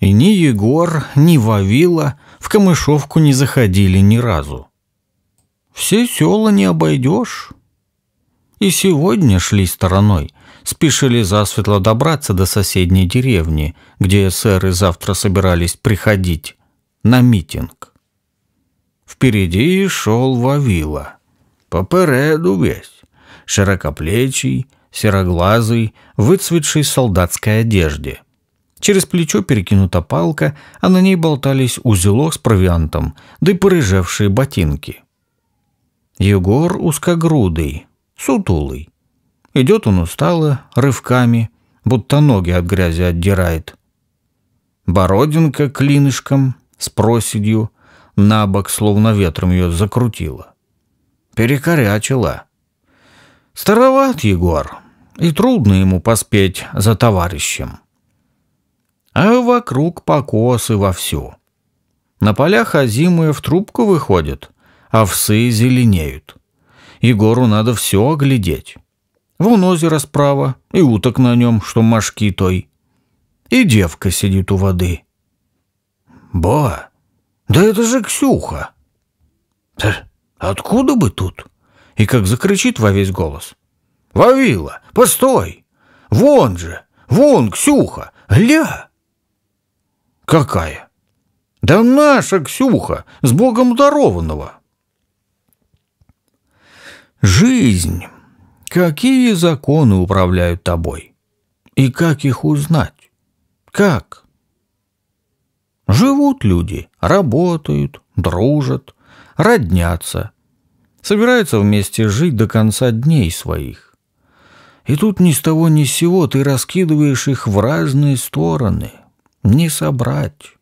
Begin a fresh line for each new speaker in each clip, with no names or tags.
И ни Егор, ни Вавила в Камышовку не заходили ни разу. Все села не обойдешь. И сегодня шли стороной, спешили засветло добраться до соседней деревни, где сэры завтра собирались приходить на митинг. Впереди шел Вавила. Попереду весь, широкоплечий, сероглазый, выцветший в солдатской одежде. Через плечо перекинута палка, а на ней болтались узелок с провиантом, да и порыжевшие ботинки. Егор узкогрудый, сутулый. Идет он устало, рывками, будто ноги от грязи отдирает. Бородинка клинышком, с проседью, на бок, словно ветром ее закрутила. Перекорячила. Староват Егор, и трудно ему поспеть за товарищем а вокруг покосы вовсю. На полях озимые в трубку выходят, овсы а зеленеют. Егору надо все оглядеть. Вон озеро справа, и уток на нем, что мошки той. И девка сидит у воды. Ба, да это же Ксюха. Откуда бы тут? И как закричит во весь голос. Вавила, постой! Вон же, вон Ксюха, ля! Какая? Да наша Ксюха, с Богом дарованного. Жизнь. Какие законы управляют тобой? И как их узнать? Как? Живут люди, работают, дружат, роднятся, собираются вместе жить до конца дней своих. И тут ни с того ни с сего ты раскидываешь их в разные стороны – не собрать.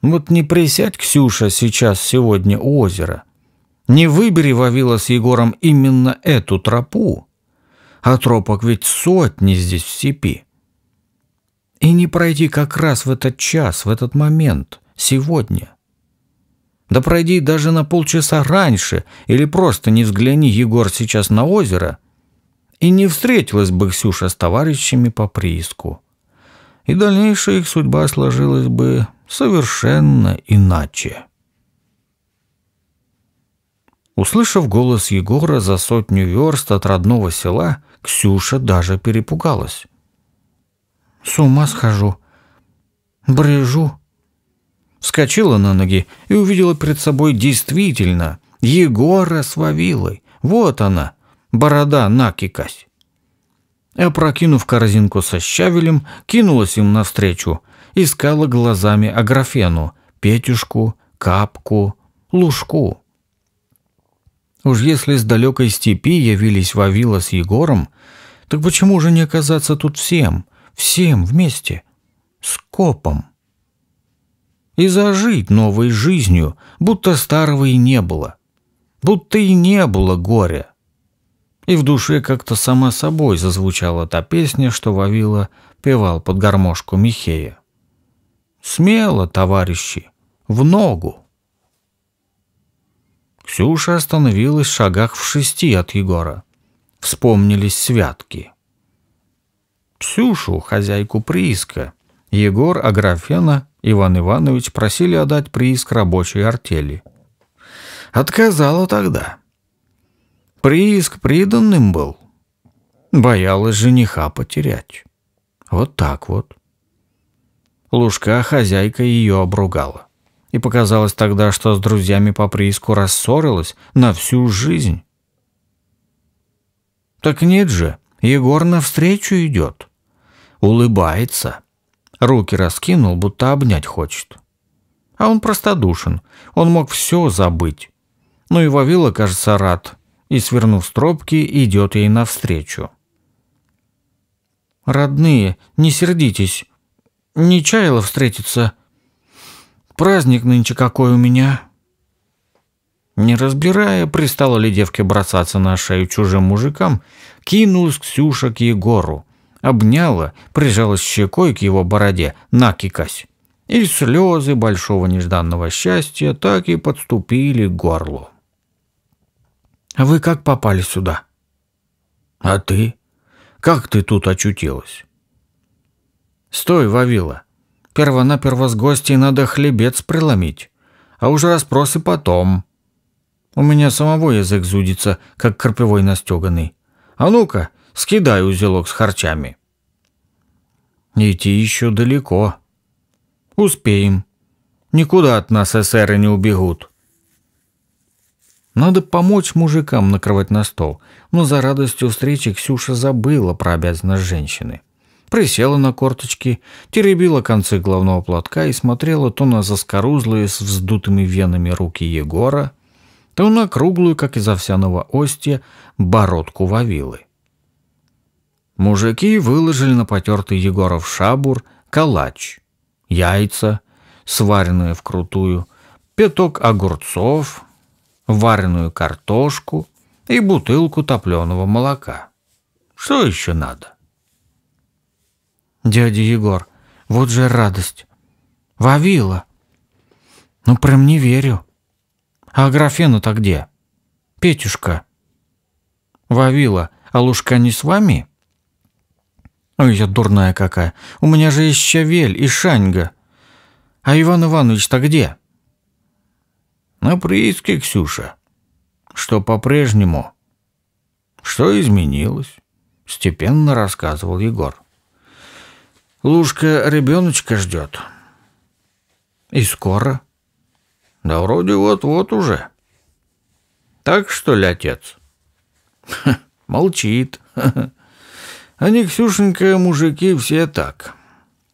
Вот не присядь, Ксюша, сейчас сегодня у озера. Не выбери, Вавила с Егором, именно эту тропу. А тропок ведь сотни здесь в степи. И не пройди как раз в этот час, в этот момент, сегодня. Да пройди даже на полчаса раньше, или просто не взгляни, Егор, сейчас на озеро, и не встретилась бы Ксюша с товарищами по прииску и дальнейшая их судьба сложилась бы совершенно иначе. Услышав голос Егора за сотню верст от родного села, Ксюша даже перепугалась. «С ума схожу. Брежу». Вскочила на ноги и увидела перед собой действительно Егора с Вавилой. Вот она, борода накикась и, опрокинув корзинку со щавелем, кинулась им навстречу, искала глазами Аграфену, Петюшку, Капку, Лужку. Уж если с далекой степи явились Вавила с Егором, так почему же не оказаться тут всем, всем вместе, с копом? И зажить новой жизнью, будто старого и не было, будто и не было горя. И в душе как-то сама собой зазвучала та песня, что Вавила певал под гармошку Михея. «Смело, товарищи, в ногу!» Ксюша остановилась в шагах в шести от Егора. Вспомнились святки. Ксюшу, хозяйку прииска, Егор, Аграфена, Иван Иванович просили отдать прииск рабочей артели. Отказала тогда. Прииск приданным был. Боялась жениха потерять. Вот так вот. Лужка хозяйка ее обругала. И показалось тогда, что с друзьями по прииску рассорилась на всю жизнь. Так нет же, Егор навстречу идет. Улыбается. Руки раскинул, будто обнять хочет. А он простодушен. Он мог все забыть. Ну и Вавила, кажется, рад и, свернув с тропки, идет ей навстречу. «Родные, не сердитесь. Не чаяла встретиться. Праздник нынче какой у меня». Не разбирая, пристала ли девке бросаться на шею чужим мужикам, кинулась Ксюша к Егору, обняла, прижалась щекой к его бороде, накикась. И слезы большого нежданного счастья так и подступили к горлу. «А вы как попали сюда?» «А ты? Как ты тут очутилась?» «Стой, Вавила. Первонаперво с гостей надо хлебец преломить, а уже расспросы потом. У меня самого язык зудится, как крапивой настеганный. А ну-ка, скидай узелок с харчами». «Идти еще далеко. Успеем. Никуда от нас эсеры не убегут». Надо помочь мужикам накрывать на стол, но за радостью встречи Ксюша забыла про обязанность женщины. Присела на корточки, теребила концы головного платка и смотрела то на заскорузлые с вздутыми венами руки Егора, то на круглую, как из овсяного остья, бородку Вавилы. Мужики выложили на потертый Егоров шабур калач, яйца, сваренные вкрутую, пяток огурцов, вареную картошку и бутылку топленого молока. Что еще надо? Дядя Егор, вот же радость. Вавила. Ну, прям не верю. А Аграфена-то где? Петюшка. Вавила, а Лужка не с вами? Ой, я дурная какая. У меня же и Щавель, и Шаньга. А Иван Иванович-то где? на прииске, Ксюша. Что по-прежнему? Что изменилось? Степенно рассказывал Егор. Лужка ребеночка ждет. И скоро? Да вроде вот-вот уже. Так что ли, отец? Ха, молчит. Они, Ксюшенька, мужики все так.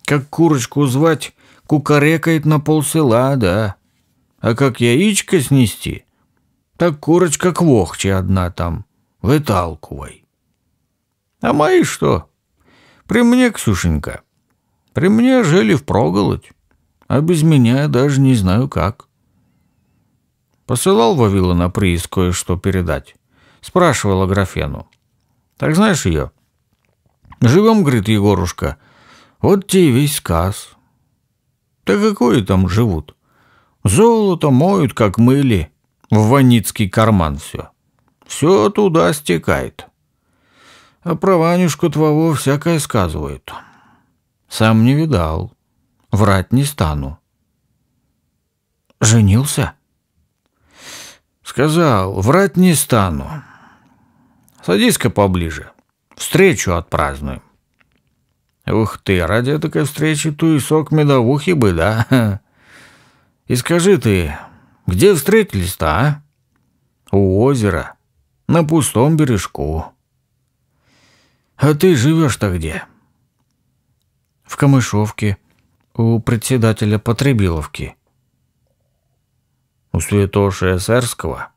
Как курочку звать, кукарекает на полсела, да. А как яичко снести, так курочка квохче одна там, выталкивай. А мои что? При мне, Ксюшенька, при мне жили в впроголодь, а без меня я даже не знаю как. Посылал Вавила на прииск кое-что передать. Спрашивала графену. Так знаешь ее? Живем, говорит Егорушка, вот тебе весь сказ. Да какое там живут? Золото моют, как мыли, в ванитский карман все. Все туда стекает. А про Ванюшку твоего всякое сказывают. Сам не видал. Врать не стану. Женился? Сказал, врать не стану. Садись-ка поближе. Встречу отпразднуем. Ух ты, ради такой встречи туесок медовухи бы, да? И скажи ты, где встретились-то, а? У озера, на пустом бережку. А ты живешь-то где? В Камышовке, у председателя Потребиловки. У святоши эсерского?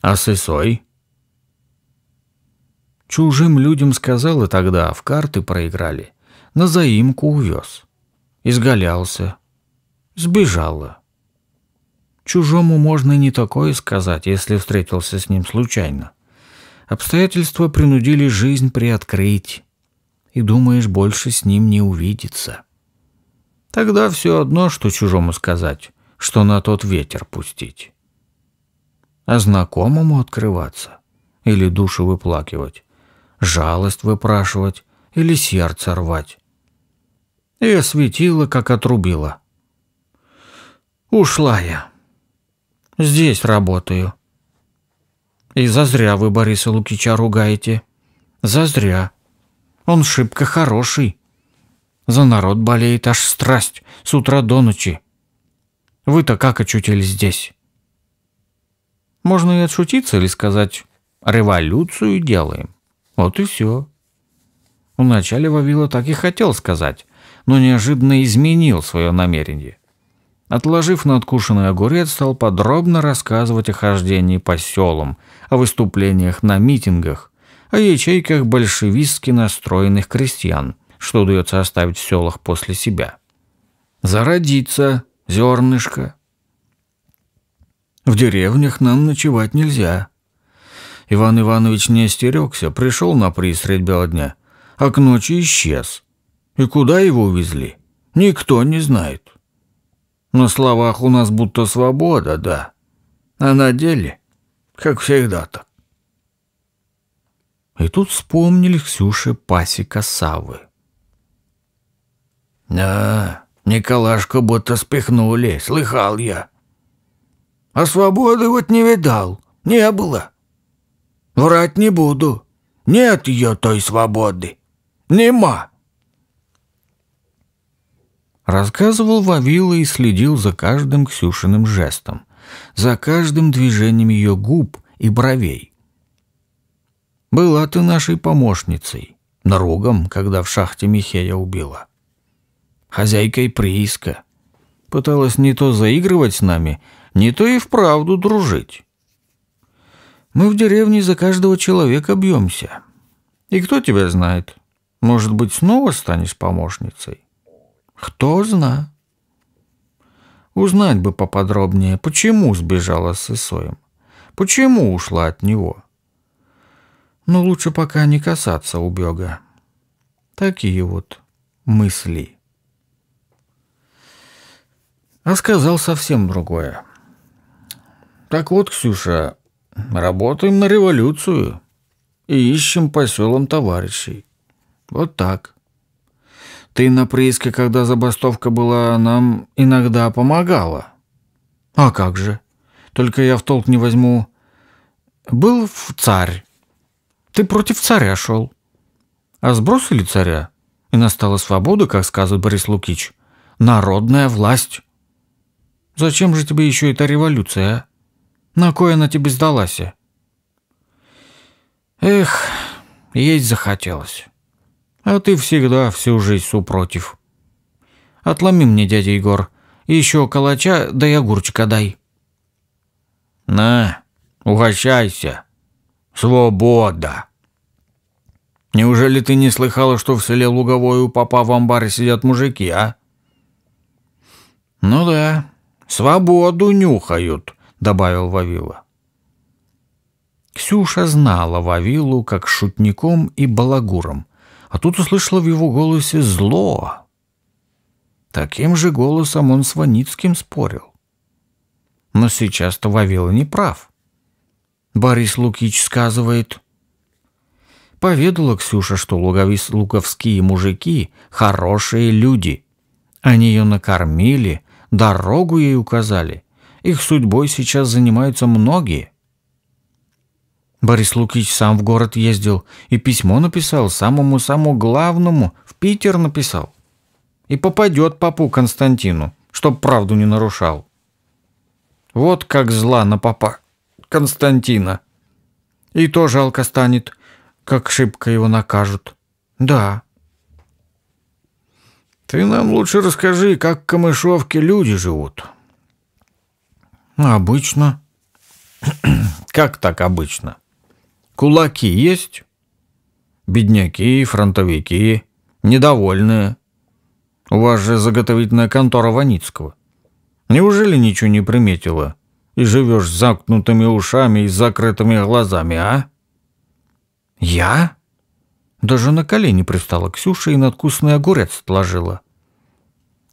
А с Исой? Чужим людям сказал и тогда, в карты проиграли, на заимку увез. Изгалялся, сбежала. Чужому можно не такое сказать, если встретился с ним случайно. Обстоятельства принудили жизнь приоткрыть, и думаешь, больше с ним не увидится. Тогда все одно, что чужому сказать, что на тот ветер пустить. А знакомому открываться или душу выплакивать, жалость выпрашивать или сердце рвать. И осветило, как отрубило – Ушла я. Здесь работаю. И зазря вы Бориса Лукича ругаете. Зазря. Он шибко хороший. За народ болеет аж страсть с утра до ночи. Вы-то как очутились здесь? Можно и отшутиться или сказать «революцию делаем». Вот и все. Вначале Вавила так и хотел сказать, но неожиданно изменил свое намерение. Отложив надкушенный огурец, стал подробно рассказывать о хождении по селам, о выступлениях на митингах, о ячейках большевистски настроенных крестьян, что удается оставить в селах после себя. «Зародиться, зернышко!» «В деревнях нам ночевать нельзя». Иван Иванович не остерегся, пришел на приз средь бела дня, а к ночи исчез. И куда его увезли, никто не знает. На словах у нас будто свобода, да. А на деле, как всегда так. И тут вспомнили Ксюше пасека Савы. «Да, Николашка будто спихнули, слыхал я. А свободы вот не видал, не было. Врать не буду, нет ее той свободы, нема». Рассказывал Вавила и следил за каждым Ксюшиным жестом, за каждым движением ее губ и бровей. «Была ты нашей помощницей, другом, когда в шахте Михея убила. Хозяйкой прииска. Пыталась не то заигрывать с нами, не то и вправду дружить. Мы в деревне за каждого человека бьемся. И кто тебя знает, может быть, снова станешь помощницей?» Кто знает? Узнать бы поподробнее, почему сбежала с Исоем. Почему ушла от него? Но лучше пока не касаться убега. Такие вот мысли. А сказал совсем другое. Так вот, Ксюша, работаем на революцию и ищем поселом товарищей. Вот так. Ты на прииске, когда забастовка была, нам иногда помогала. А как же? Только я в толк не возьму. Был в царь. Ты против царя шел. А сбросили царя, и настала свобода, как сказывает Борис Лукич. Народная власть. Зачем же тебе еще эта революция, а? На кой она тебе сдалась? А? Эх, есть захотелось. А ты всегда всю жизнь супротив. Отломи мне, дядя Егор, еще калача да и огурчика дай. На, угощайся. Свобода. Неужели ты не слыхала, что в селе Луговое у папа в амбаре сидят мужики, а? Ну да, свободу нюхают, добавил Вавила. Ксюша знала Вавилу как шутником и балагуром, а тут услышала в его голосе зло. Таким же голосом он с Ваницким спорил. Но сейчас-то Вавила не прав. Борис Лукич сказывает. Поведала Ксюша, что Луговис луговские мужики – хорошие люди. Они ее накормили, дорогу ей указали. Их судьбой сейчас занимаются многие. Борис Лукич сам в город ездил и письмо написал самому-самому главному, в Питер написал. И попадет папу Константину, чтоб правду не нарушал. Вот как зла на папа Константина. И то жалко станет, как шибко его накажут. Да. Ты нам лучше расскажи, как в Камышовке люди живут. Обычно. как так обычно? Кулаки есть? Бедняки, фронтовики, недовольные. У вас же заготовительная контора Ваницкого. Неужели ничего не приметила? И живешь с закнутыми ушами и закрытыми глазами, а? Я? Даже на колени пристала Ксюша и надкусный огурец отложила.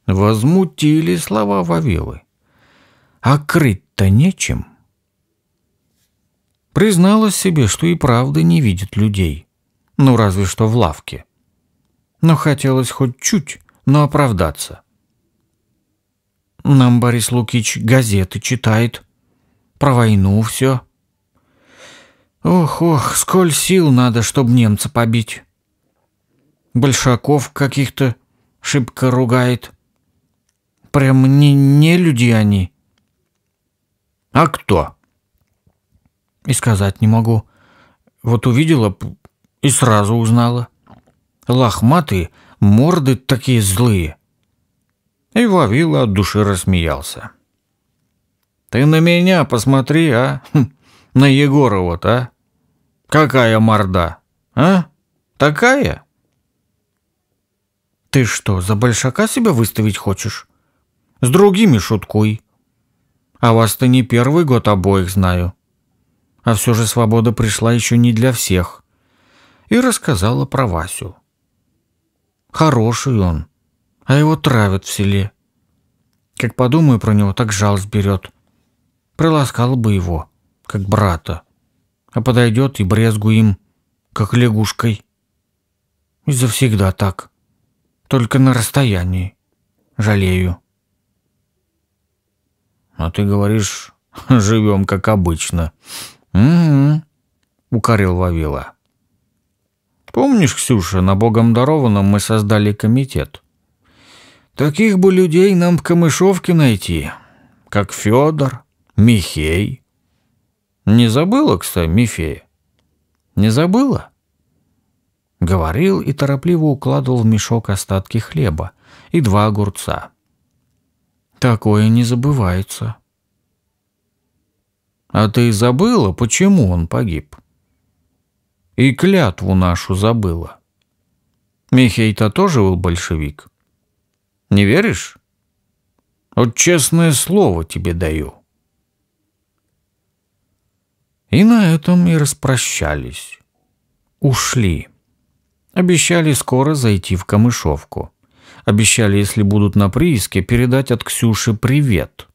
Возмутили слова Вавилы. А крыть-то нечем. Призналась себе, что и правда не видит людей. Ну, разве что в лавке. Но хотелось хоть чуть, но оправдаться. Нам Борис Лукич газеты читает. Про войну все. Ох, ох, сколь сил надо, чтобы немца побить. Большаков каких-то шибко ругает. Прям не, не люди они. А кто? и сказать не могу. Вот увидела и сразу узнала. Лохматые, морды такие злые. И Вавила от души рассмеялся. «Ты на меня посмотри, а? Хм, на Егора вот, а? Какая морда, а? Такая?» «Ты что, за большака себя выставить хочешь? С другими шуткуй. А вас-то не первый год обоих знаю. А все же свобода пришла еще не для всех. И рассказала про Васю. Хороший он, а его травят в селе. Как подумаю про него, так жалость берет. Приласкал бы его, как брата, а подойдет и брезгу им, как лягушкой. И завсегда так, только на расстоянии. Жалею. А ты говоришь, живем как обычно. «Угу», — укорил Вавила. «Помнишь, Ксюша, на богом дарованном мы создали комитет? Таких бы людей нам в Камышовке найти, как Федор, Михей. Не забыла, кстати, Мифея? Не забыла?» Говорил и торопливо укладывал в мешок остатки хлеба и два огурца. «Такое не забывается», а ты забыла, почему он погиб? И клятву нашу забыла. Михей-то тоже был большевик. Не веришь? Вот честное слово тебе даю. И на этом и распрощались. Ушли. Обещали скоро зайти в Камышовку. Обещали, если будут на прииске, передать от Ксюши привет.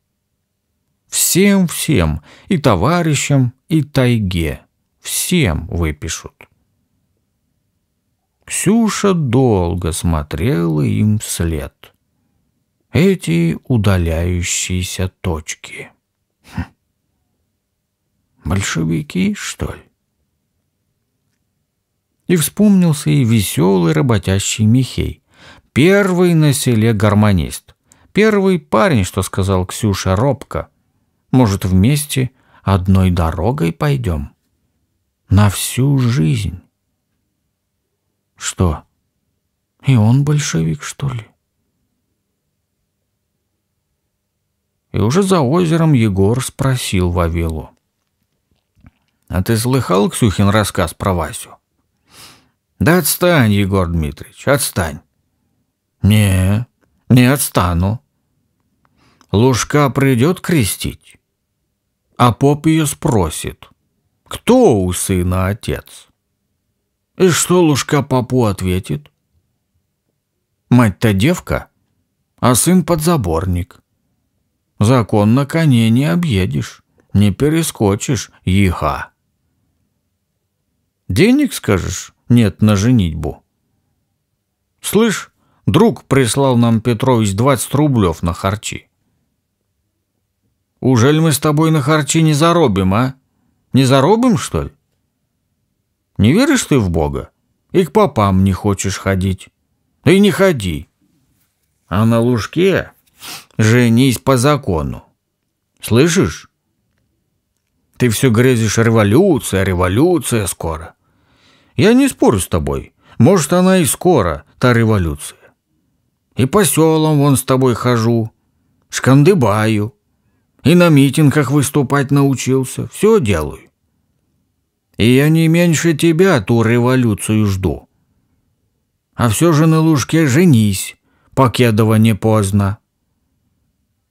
Всем-всем, и товарищам, и тайге. Всем выпишут. Ксюша долго смотрела им вслед. Эти удаляющиеся точки. Хм. Большевики, что ли? И вспомнился и веселый работящий Михей. Первый на селе гармонист. Первый парень, что сказал Ксюша робко — может, вместе одной дорогой пойдем? На всю жизнь. Что, и он большевик, что ли? И уже за озером Егор спросил Вавилу. «А ты слыхал Ксюхин рассказ про Васю?» «Да отстань, Егор Дмитриевич, отстань». «Не, не отстану. Лужка придет крестить?» А поп ее спросит, кто у сына отец? И что Лужка папу ответит? Мать-то девка, а сын подзаборник. Закон на коне не объедешь, не перескочишь, еха. Денег, скажешь, нет на женитьбу. Слышь, друг прислал нам Петрович двадцать рублев на харчи. Ужель мы с тобой на харчи не заробим, а? Не заробим, что ли? Не веришь ты в Бога? И к попам не хочешь ходить. Да и не ходи. А на лужке женись по закону. Слышишь? Ты все грезишь революция, революция скоро. Я не спорю с тобой. Может, она и скоро, та революция. И по селам вон с тобой хожу, шкандыбаю и на митингах выступать научился. Все делаю. И я не меньше тебя ту революцию жду. А все же на Лужке женись, покедова не поздно.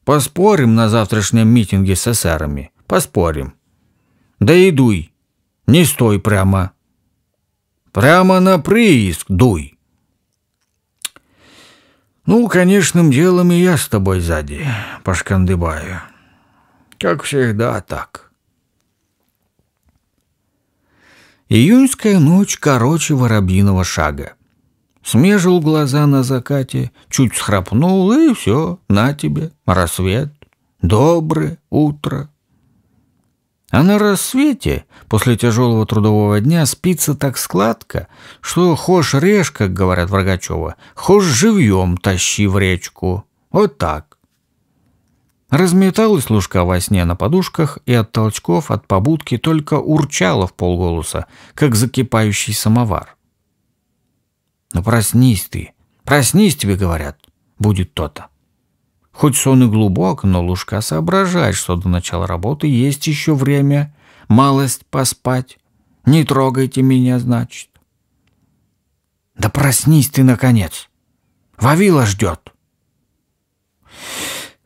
Поспорим на завтрашнем митинге с эсерами. Поспорим. Да и дуй. Не стой прямо. Прямо на прииск дуй. Ну, конечным делом и я с тобой сзади, пошкандыбаю. Как всегда так. Июньская ночь короче воробьиного шага. Смежил глаза на закате, чуть схрапнул, и все, на тебе, рассвет. Доброе утро. А на рассвете, после тяжелого трудового дня, спится так складко, что хошь режь, как говорят Врагачева, хошь живьем тащи в речку. Вот так. Разметалась лужка во сне на подушках и от толчков от побудки только урчала в полголоса, как закипающий самовар. «Ну проснись ты! Проснись, тебе говорят! Будет то-то!» Хоть сон и глубок, но Лужка соображает, что до начала работы есть еще время, малость поспать. Не трогайте меня, значит. Да проснись ты, наконец. Вавила ждет.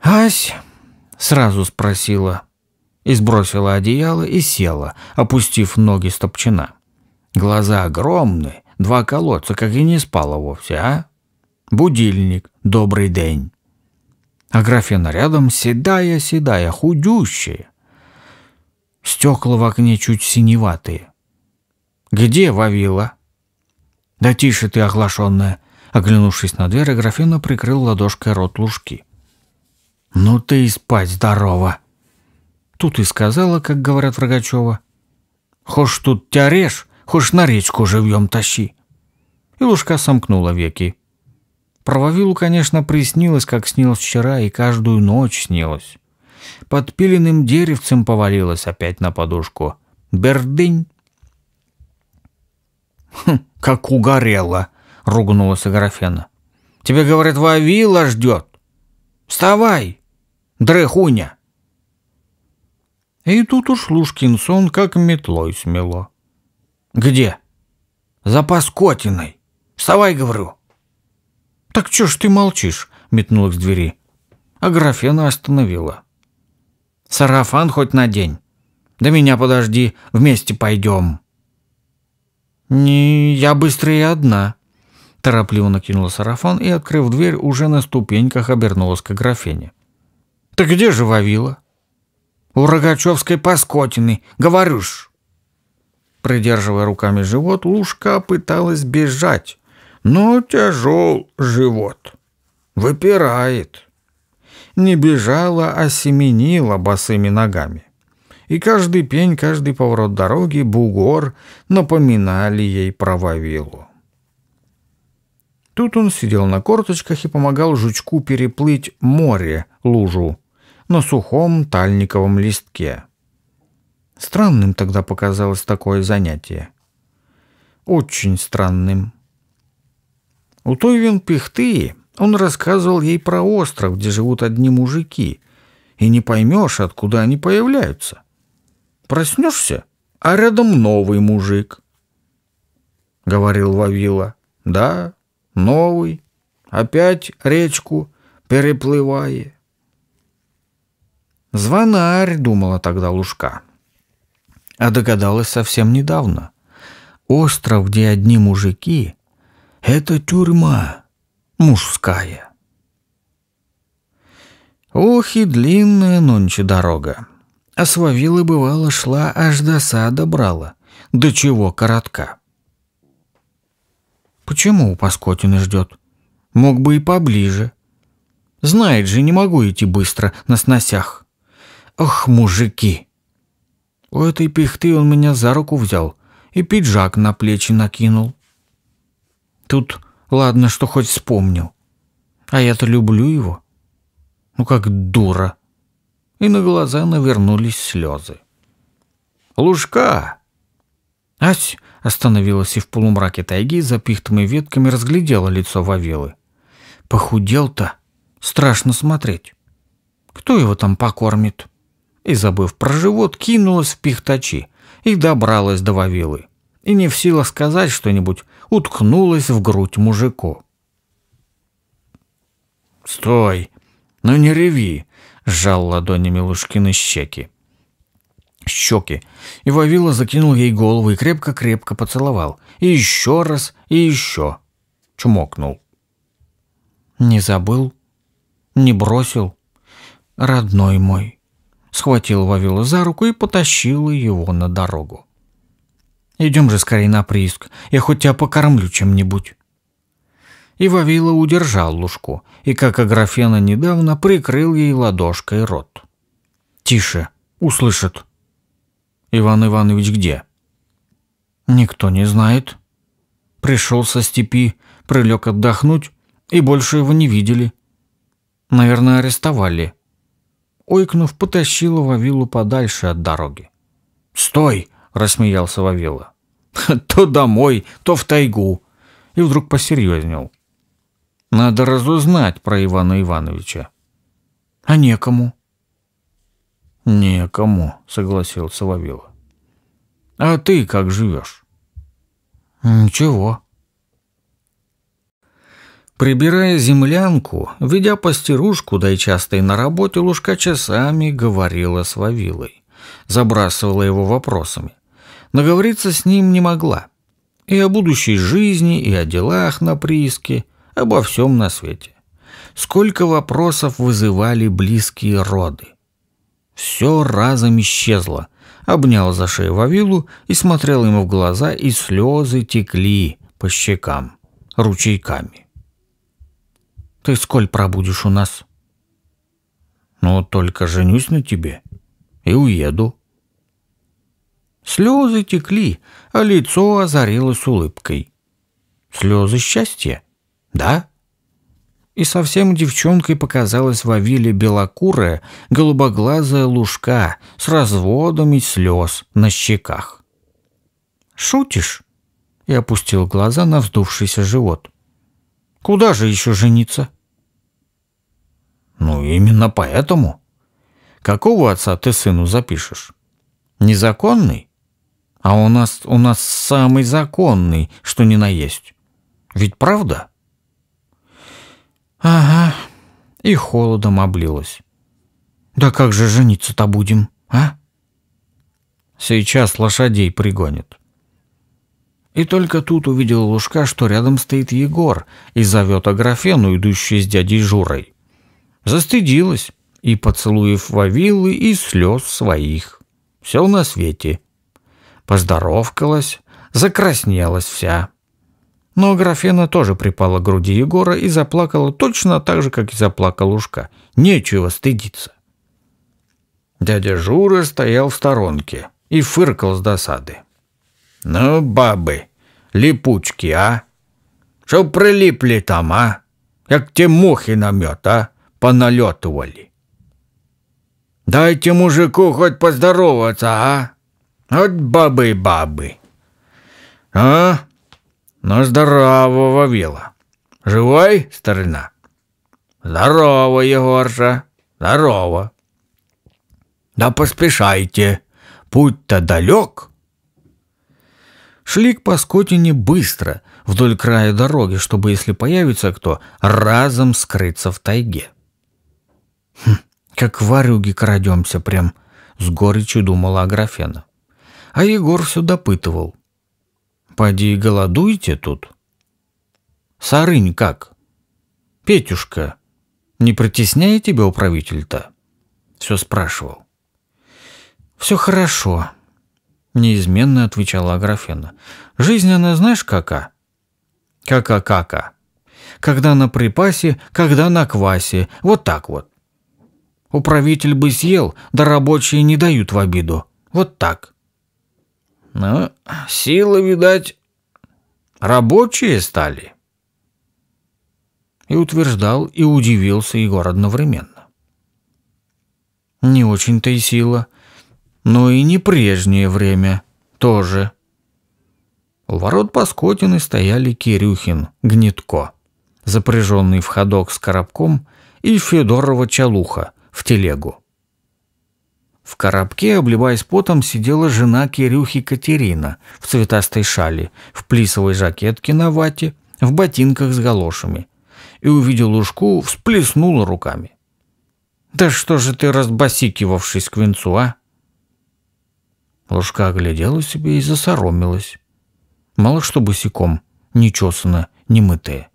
Ась, сразу спросила. И сбросила одеяло и села, опустив ноги с топчина. Глаза огромные, два колодца, как и не спала вовсе, а? Будильник, добрый день. А графина рядом седая-седая, худющая. Стекла в окне чуть синеватые. «Где Вавила?» «Да тише ты, оглашенная!» Оглянувшись на дверь, графина прикрыл ладошкой рот лужки. Ну ты и спать здорово. Тут и сказала, как говорят Рогачева. Хошь тут тебя режь, хошь на речку живьем тащи. И Лужка сомкнула веки. Правовилу, конечно, приснилось, как снилось вчера, и каждую ночь снилось. Под пиленным деревцем повалилась опять на подушку. Бердынь! «Хм, как угорело!» — ругнулась Аграфена. «Тебе, говорят, Вавила ждет! Вставай!» дрехуня!» И тут уж Лушкинсон как метлой смело. «Где?» «За Паскотиной! Вставай, говорю!» «Так чё ж ты молчишь?» — метнула к двери. А графена остановила. «Сарафан хоть на день. Да меня подожди, вместе пойдем». «Не, я быстрее одна», — торопливо накинула сарафан и, открыв дверь, уже на ступеньках обернулась к графене. «Так где же Вавила?» «У Рогачевской Паскотины, говорю ж». Придерживая руками живот, Лужка пыталась бежать, но тяжел живот. Выпирает. Не бежала, а семенила босыми ногами. И каждый пень, каждый поворот дороги, бугор напоминали ей про Вавилу. Тут он сидел на корточках и помогал жучку переплыть море, лужу, на сухом тальниковом листке. Странным тогда показалось такое занятие. Очень странным. У вин Пихты он рассказывал ей про остров, где живут одни мужики, и не поймешь, откуда они появляются. Проснешься, а рядом новый мужик. Говорил Вавила. Да, новый. Опять речку переплывая. «Звонарь», — думала тогда Лужка. А догадалась совсем недавно. Остров, где одни мужики, — это тюрьма мужская. Ох и длинная нонче дорога. А с Вавилы бывало шла, аж до сада брала. До чего коротка. Почему у Паскотина ждет? Мог бы и поближе. Знает же, не могу идти быстро на сносях. Ох, мужики! У этой пихты он меня за руку взял и пиджак на плечи накинул. Тут ладно, что хоть вспомнил. А я-то люблю его. Ну как дура. И на глаза навернулись слезы. «Лужка!» Ась остановилась и в полумраке тайги за пихтами ветками разглядела лицо Вавилы. Похудел-то. Страшно смотреть. Кто его там покормит? и, забыв про живот, кинулась в пихтачи и добралась до Вавилы. И не в силах сказать что-нибудь, уткнулась в грудь мужику. «Стой! Ну не реви!» — сжал ладонями Лушкины щеки. Щеки. И Вавила закинул ей голову и крепко-крепко поцеловал. И еще раз, и еще. Чмокнул. «Не забыл? Не бросил? Родной мой!» схватил Вавилу за руку и потащил его на дорогу. «Идем же скорее на прииск, я хоть тебя покормлю чем-нибудь». И Вавила удержал лужку, и, как Аграфена недавно, прикрыл ей ладошкой рот. «Тише, услышат». «Иван Иванович где?» «Никто не знает». Пришел со степи, прилег отдохнуть, и больше его не видели. Наверное, арестовали ойкнув, потащила Вавилу подальше от дороги. «Стой!» — рассмеялся Вавила. «То домой, то в тайгу!» И вдруг посерьезнел. «Надо разузнать про Ивана Ивановича». «А некому». «Некому», — согласился Вавила. «А ты как живешь?» «Ничего», Прибирая землянку, ведя постирушку, да и часто и на работе, Лужка часами говорила с Вавилой. Забрасывала его вопросами. Наговориться с ним не могла. И о будущей жизни, и о делах на прииске, обо всем на свете. Сколько вопросов вызывали близкие роды. Все разом исчезло. Обнял за шею Вавилу и смотрел ему в глаза, и слезы текли по щекам, ручейками. Ты сколь пробудешь у нас? Ну, только женюсь на тебе и уеду. Слезы текли, а лицо озарилось улыбкой. Слезы счастья, да? И совсем девчонкой показалась Вавиле белокурая, голубоглазая лужка с разводами слез на щеках. «Шутишь?» и опустил глаза на вздувшийся живот. Куда же еще жениться? Ну, именно поэтому. Какого отца ты сыну запишешь? Незаконный? А у нас, у нас самый законный, что ни на есть. Ведь правда? Ага, и холодом облилась. Да как же жениться-то будем, а? Сейчас лошадей пригонят. И только тут увидел Лужка, что рядом стоит Егор и зовет Аграфену, идущую с дядей Журой. Застыдилась и, поцелуев Вавилы и слез своих. Все на свете. Поздоровкалась, закраснелась вся. Но Аграфена тоже припала к груди Егора и заплакала точно так же, как и заплакал Лужка. Нечего стыдиться. Дядя Жура стоял в сторонке и фыркал с досады. — ну, бабы, липучки, а? Что прилипли там, а? Как те мухи на мед, а? Пональотували. Дайте мужику хоть поздороваться, а? Вот бабы и бабы. А? Ну, здорового вила. Живой, старина? Здорово, Егорша, здорово. Да поспешайте, путь-то далек. Шли к Паскотине быстро, вдоль края дороги, чтобы, если появится кто, разом скрыться в тайге. Хм, как варюги крадемся прям, с горечью думала Аграфена. А Егор все допытывал. Поди и голодуйте тут. Сарынь как? Петюшка, не притесняет тебя управитель-то? Все спрашивал. Все хорошо, – неизменно отвечала Аграфена. «Жизнь она знаешь кака?» «Кака-кака. Когда на припасе, когда на квасе. Вот так вот. Управитель бы съел, да рабочие не дают в обиду. Вот так». «Ну, силы, видать, рабочие стали?» И утверждал, и удивился Егор одновременно. «Не очень-то и сила», но и не прежнее время тоже. У ворот Паскотины стояли Кирюхин, Гнетко, запряженный в ходок с коробком, и Федорова Чалуха в телегу. В коробке, обливаясь потом, сидела жена Кирюхи Катерина в цветастой шале, в плисовой жакетке на вате, в ботинках с галошами. И, увидел ушку, всплеснула руками. «Да что же ты, разбасикивавшись к венцу, а? Ложка оглядела себе и засоромилась. Мало что босиком, нечесанно, немытая.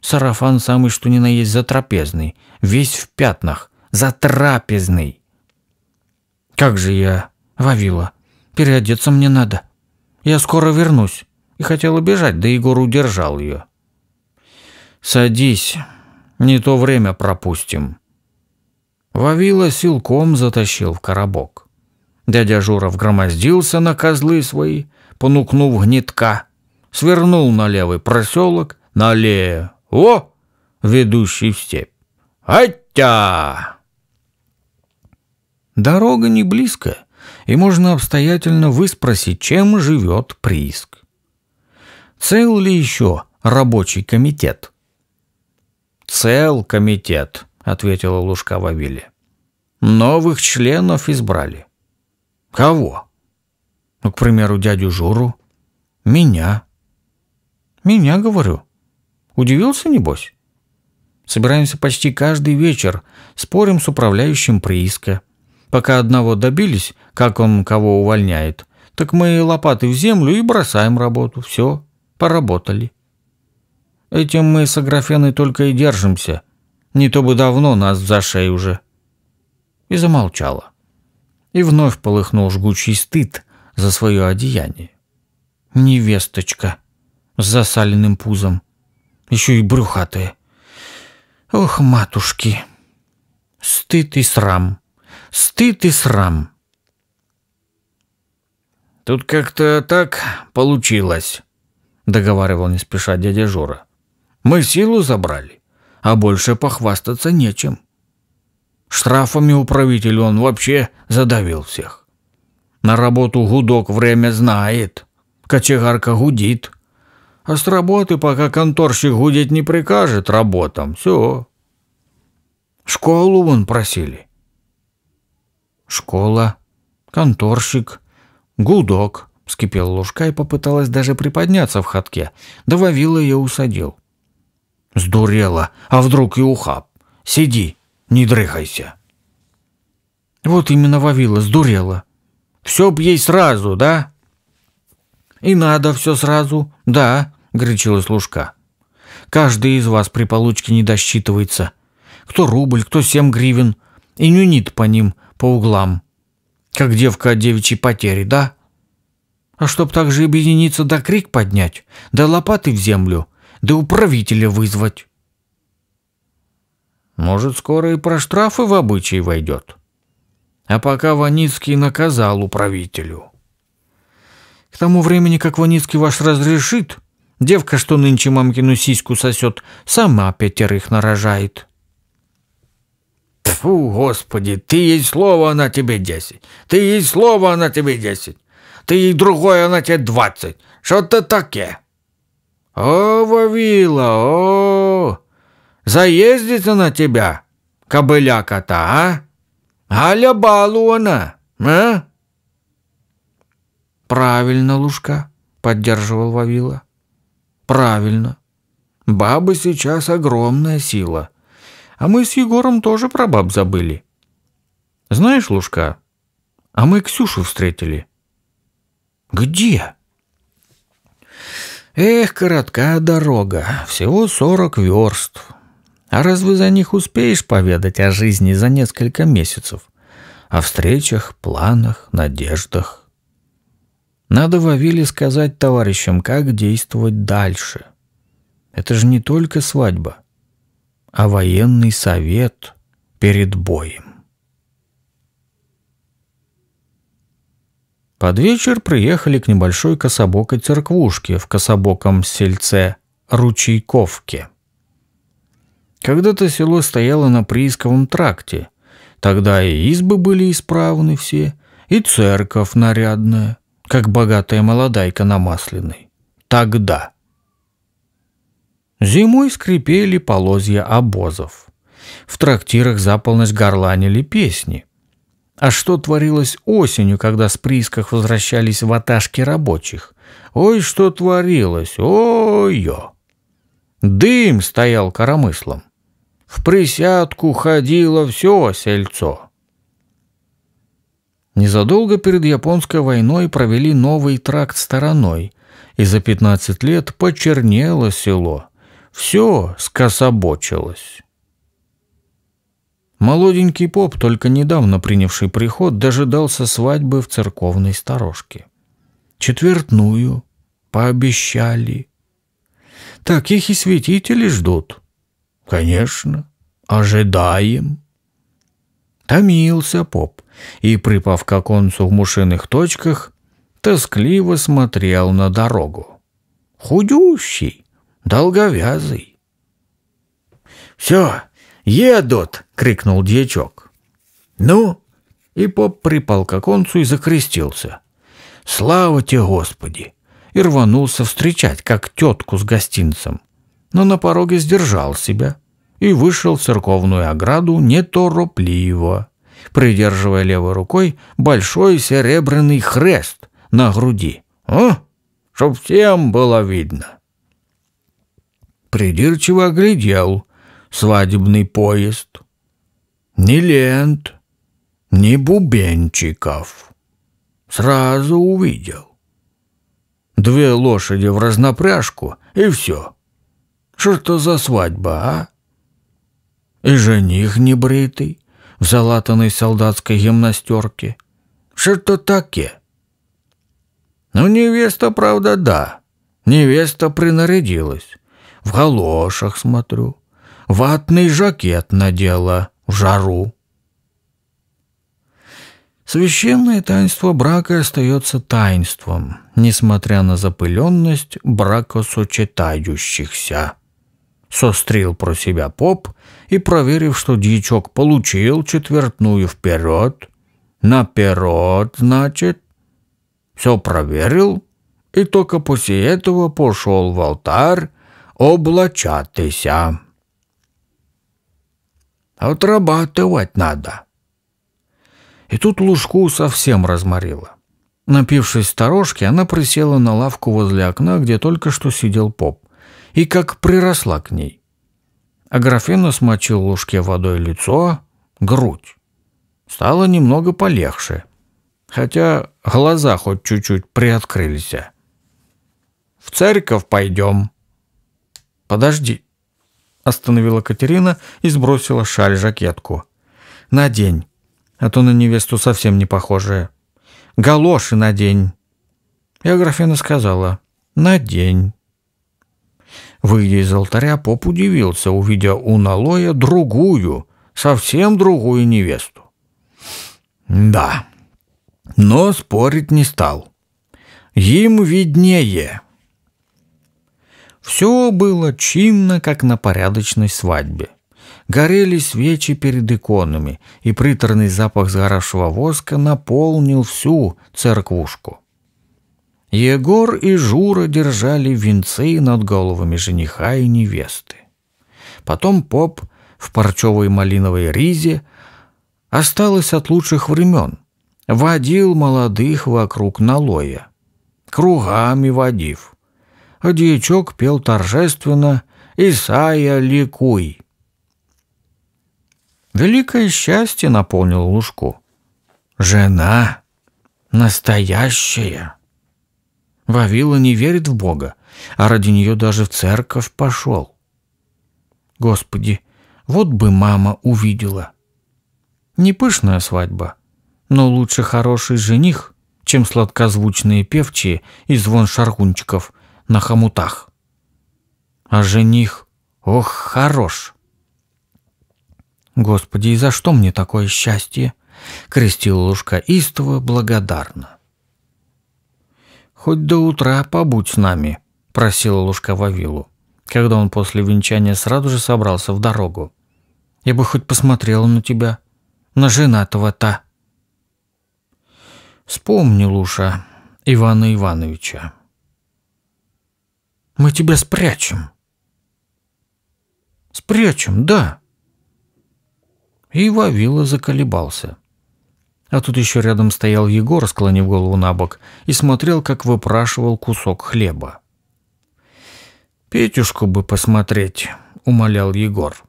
Сарафан самый что ни на есть затрапезный, весь в пятнах, затрапезный. Как же я, Вавила, переодеться мне надо. Я скоро вернусь. И хотела бежать, да Егор удержал ее. Садись, не то время пропустим. Вавила силком затащил в коробок. Дядя Жура вгромоздился на козлы свои, понукнув гнетка, свернул на левый проселок, на О, ведущий в степь. Атя! Дорога не близко, и можно обстоятельно выспросить, чем живет прииск. Цел ли еще рабочий комитет? Цел комитет, ответила Лужка Вавиле. Новых членов избрали. Кого? Ну, к примеру, дядю Жору, Меня. Меня, говорю. Удивился, небось? Собираемся почти каждый вечер, спорим с управляющим прииска. Пока одного добились, как он кого увольняет, так мы лопаты в землю и бросаем работу. Все, поработали. Этим мы с Аграфеной только и держимся. Не то бы давно нас за шею уже. И замолчала и вновь полыхнул жгучий стыд за свое одеяние. Невесточка с засаленным пузом, еще и брюхатая. Ох, матушки, стыд и срам, стыд и срам. Тут как-то так получилось, договаривал не спеша дядя Жора. Мы силу забрали, а больше похвастаться нечем. Штрафами управитель он вообще задавил всех. На работу гудок время знает. Кочегарка гудит. А с работы, пока конторщик гудеть не прикажет работам, все. Школу вон просили. Школа, конторщик, гудок, вскипел Лужка и попыталась даже приподняться в хатке. Да ее усадил. Сдурела, а вдруг и ухаб. Сиди. Не дрыхайся. Вот именно Вавила сдурела. Все б ей сразу, да? И надо все сразу, да, гречилась Лужка. Каждый из вас при получке не досчитывается. Кто рубль, кто семь гривен. И нюнит по ним, по углам. Как девка от девичьей потери, да? А чтоб также объединиться да крик поднять, да лопаты в землю, да управителя вызвать. Может, скоро и про штрафы в обычай войдет. А пока Ваницкий наказал управителю. К тому времени, как Ваницкий ваш разрешит, девка, что нынче мамкину сиську сосет, сама пятерых нарожает. Фу, господи, ты ей слово, она тебе десять. Ты ей слово, она тебе десять. Ты ей другое, она тебе двадцать. Что ты таке? О, Вавила, о, Заездит она тебя, кобыля кота, а? Аля балуана, а? Правильно, Лужка, поддерживал Вавила. Правильно. Бабы сейчас огромная сила. А мы с Егором тоже про баб забыли. Знаешь, Лужка, а мы Ксюшу встретили. Где? Эх, коротка дорога, всего сорок верст. А разве за них успеешь поведать о жизни за несколько месяцев? О встречах, планах, надеждах? Надо Вавиле сказать товарищам, как действовать дальше. Это же не только свадьба, а военный совет перед боем. Под вечер приехали к небольшой кособокой церквушке в кособоком сельце Ручейковке. Когда-то село стояло на приисковом тракте. Тогда и избы были исправны все, и церковь нарядная, как богатая молодайка на масляной. Тогда. Зимой скрипели полозья обозов. В трактирах заполнность горланили песни. А что творилось осенью, когда с приисках возвращались ваташки рабочих? Ой, что творилось! Ой-ё! Дым стоял коромыслом в присядку ходило все сельцо. Незадолго перед Японской войной провели новый тракт стороной, и за 15 лет почернело село. Все скособочилось. Молоденький поп, только недавно принявший приход, дожидался свадьбы в церковной сторожке. Четвертную пообещали. Так их и святители ждут. Конечно, ожидаем. Томился поп и, припав к оконцу в мушиных точках, тоскливо смотрел на дорогу. Худющий, долговязый. «Все, едут!» — крикнул дьячок. «Ну?» — и поп припал к оконцу и закрестился. «Слава тебе, Господи!» и рванулся встречать, как тетку с гостинцем, но на пороге сдержал себя, и вышел в церковную ограду неторопливо, придерживая левой рукой большой серебряный хрест на груди. «А? Чтоб всем было видно!» Придирчиво оглядел свадебный поезд. Ни лент, ни бубенчиков. Сразу увидел. Две лошади в разнопряжку, и все. Что это за свадьба, а? И жених небритий в залатаній солдатской гимнастерке, что то таке? Ну, невеста, правда, да. Невеста принарядилась. В галошах смотрю. Ватный жакет надела в жару. Священное таинство брака остается таинством, несмотря на запыленность бракосочетающихся. Сострил про себя поп – и, проверив, что дьячок получил четвертную вперед, наперед, значит, все проверил, и только после этого пошел в алтарь облачатыся. А Отрабатывать надо. И тут Лужку совсем разморила. Напившись сторожки, она присела на лавку возле окна, где только что сидел поп, и как приросла к ней а графина смочил лужке водой лицо, грудь. Стало немного полегше, хотя глаза хоть чуть-чуть приоткрылись. «В церковь пойдем». «Подожди», — остановила Катерина и сбросила шаль-жакетку. «Надень, а то на невесту совсем не похожая. Галоши надень». И Аграфена сказала «надень». Выйдя из алтаря, поп удивился, увидя у Налоя другую, совсем другую невесту. Да, но спорить не стал. Им виднее. Все было чинно, как на порядочной свадьбе. Горели свечи перед иконами, и приторный запах сгоравшего воска наполнил всю церквушку. Егор и Жура держали венцы над головами жениха и невесты. Потом поп в парчевой малиновой ризе осталось от лучших времен. Водил молодых вокруг налоя, кругами водив. А дьячок пел торжественно «Исайя, ликуй!». Великое счастье наполнило лужку. «Жена настоящая!» Вавила не верит в Бога, а ради нее даже в церковь пошел. Господи, вот бы мама увидела. Не пышная свадьба, но лучше хороший жених, чем сладкозвучные певчие и звон шаргунчиков на хомутах. А жених, ох, хорош! Господи, и за что мне такое счастье? Крестилушка истово благодарна. «Хоть до утра побудь с нами», – просила Лужка Вавилу, когда он после венчания сразу же собрался в дорогу. «Я бы хоть посмотрела на тебя, на женатого-то». «Вспомни, Луша, Ивана Ивановича». «Мы тебя спрячем». «Спрячем, да». И Вавила заколебался – а тут еще рядом стоял Егор, склонив голову на бок, и смотрел, как выпрашивал кусок хлеба. «Петюшку бы посмотреть», – умолял Егор.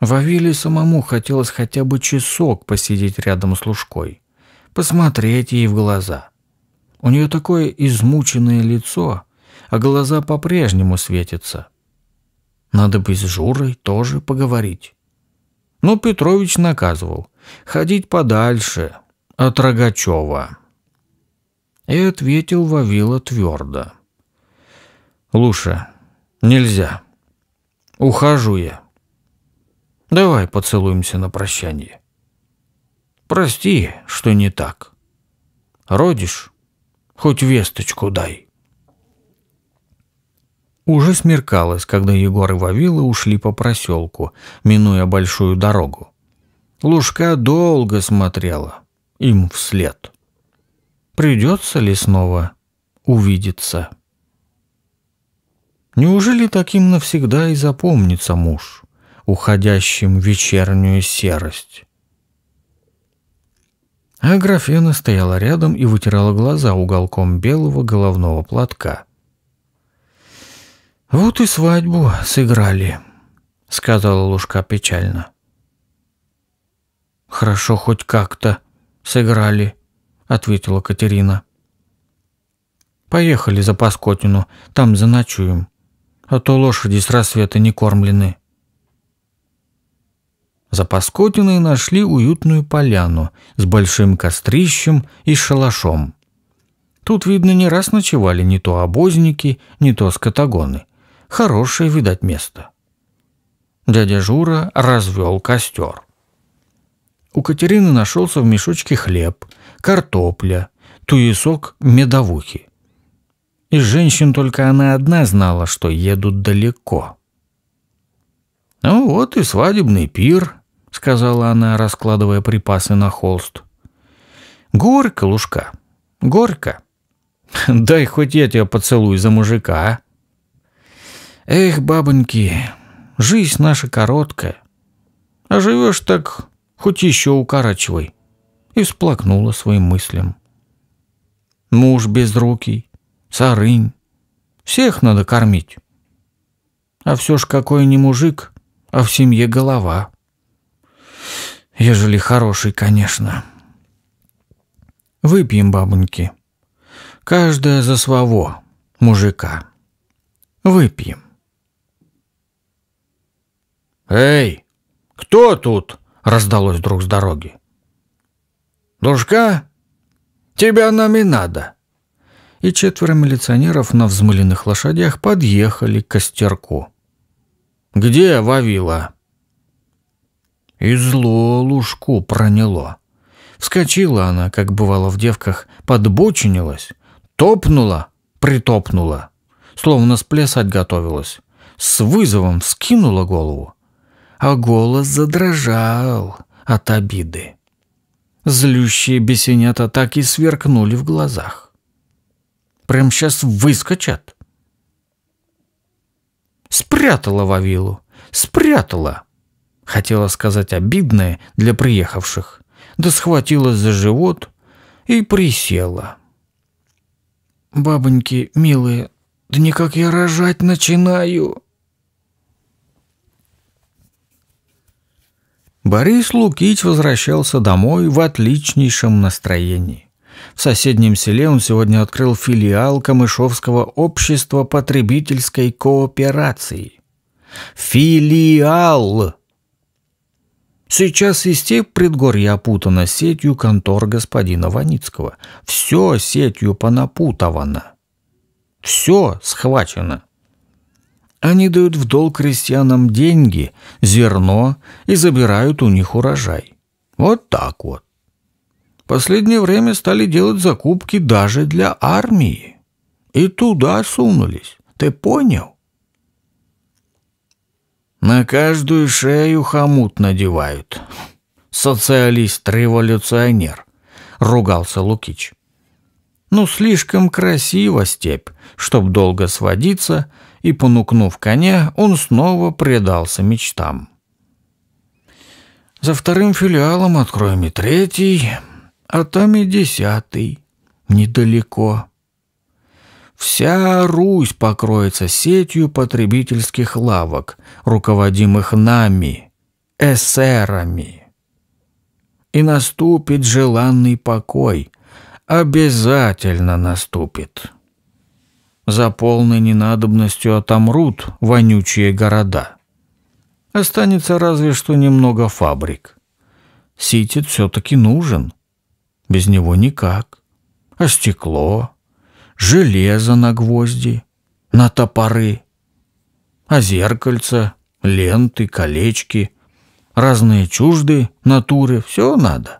Вавиле самому хотелось хотя бы часок посидеть рядом с Лужкой, посмотреть ей в глаза. У нее такое измученное лицо, а глаза по-прежнему светятся. Надо бы с Журой тоже поговорить. Но Петрович наказывал – Ходить подальше от Рогачева. И ответил Вавила твердо. Луша, нельзя. Ухожу я. Давай поцелуемся на прощание. Прости, что не так. Родишь, хоть весточку дай. Уже смеркалось, когда Егор и Вавила ушли по проселку, минуя большую дорогу. Лужка долго смотрела им вслед. Придется ли снова увидеться? Неужели таким навсегда и запомнится муж, уходящим в вечернюю серость? А графена стояла рядом и вытирала глаза уголком белого головного платка. «Вот и свадьбу сыграли», — сказала Лужка печально. «Хорошо, хоть как-то сыграли», – ответила Катерина. «Поехали за Паскотину, там заночуем, а то лошади с рассвета не кормлены». За Паскотиной нашли уютную поляну с большим кострищем и шалашом. Тут, видно, не раз ночевали не то обозники, не то скотагоны. Хорошее, видать, место. Дядя Жура развел костер. У Катерины нашелся в мешочке хлеб, картопля, туесок медовухи. Из женщин только она одна знала, что едут далеко. «Ну вот и свадебный пир», — сказала она, раскладывая припасы на холст. «Горько, Лужка, горько. Дай хоть я тебя поцелую за мужика, а». «Эх, бабоньки, жизнь наша короткая. А живешь так хоть еще укорачивай. И всплакнула своим мыслям. Муж безрукий, сарынь, всех надо кормить. А все ж какой не мужик, а в семье голова. Ежели хороший, конечно. Выпьем, бабоньки. Каждая за своего мужика. Выпьем. «Эй, кто тут?» раздалось вдруг с дороги. «Душка, тебя нам и надо!» И четверо милиционеров на взмыленных лошадях подъехали к костерку. «Где Вавила?» И зло лужку проняло. Вскочила она, как бывало в девках, подбочинилась, топнула, притопнула, словно сплясать готовилась, с вызовом скинула голову а голос задрожал от обиды. Злющие бесенята так и сверкнули в глазах. Прям сейчас выскочат. Спрятала Вавилу, спрятала. Хотела сказать обидное для приехавших, да схватилась за живот и присела. «Бабоньки, милые, да никак я рожать начинаю!» Борис Лукич возвращался домой в отличнейшем настроении. В соседнем селе он сегодня открыл филиал Камышовского общества потребительской кооперации. Филиал! Сейчас и степь предгорья опутана сетью контор господина Ваницкого. Все сетью понапутовано. Все схвачено. Они дают в долг крестьянам деньги, зерно и забирают у них урожай. Вот так вот. последнее время стали делать закупки даже для армии. И туда сунулись. Ты понял? На каждую шею хомут надевают. Социалист-революционер, ругался Лукич. Ну, слишком красиво степь, чтоб долго сводиться — и, понукнув коня, он снова предался мечтам. За вторым филиалом откроем и третий, а там и десятый, недалеко. Вся Русь покроется сетью потребительских лавок, руководимых нами, эсерами. И наступит желанный покой, обязательно наступит». За полной ненадобностью отомрут вонючие города. Останется разве что немного фабрик. Ситит все-таки нужен. Без него никак. А стекло? Железо на гвозди? На топоры? А зеркальца? Ленты, колечки? Разные чужды, натуры? Все надо.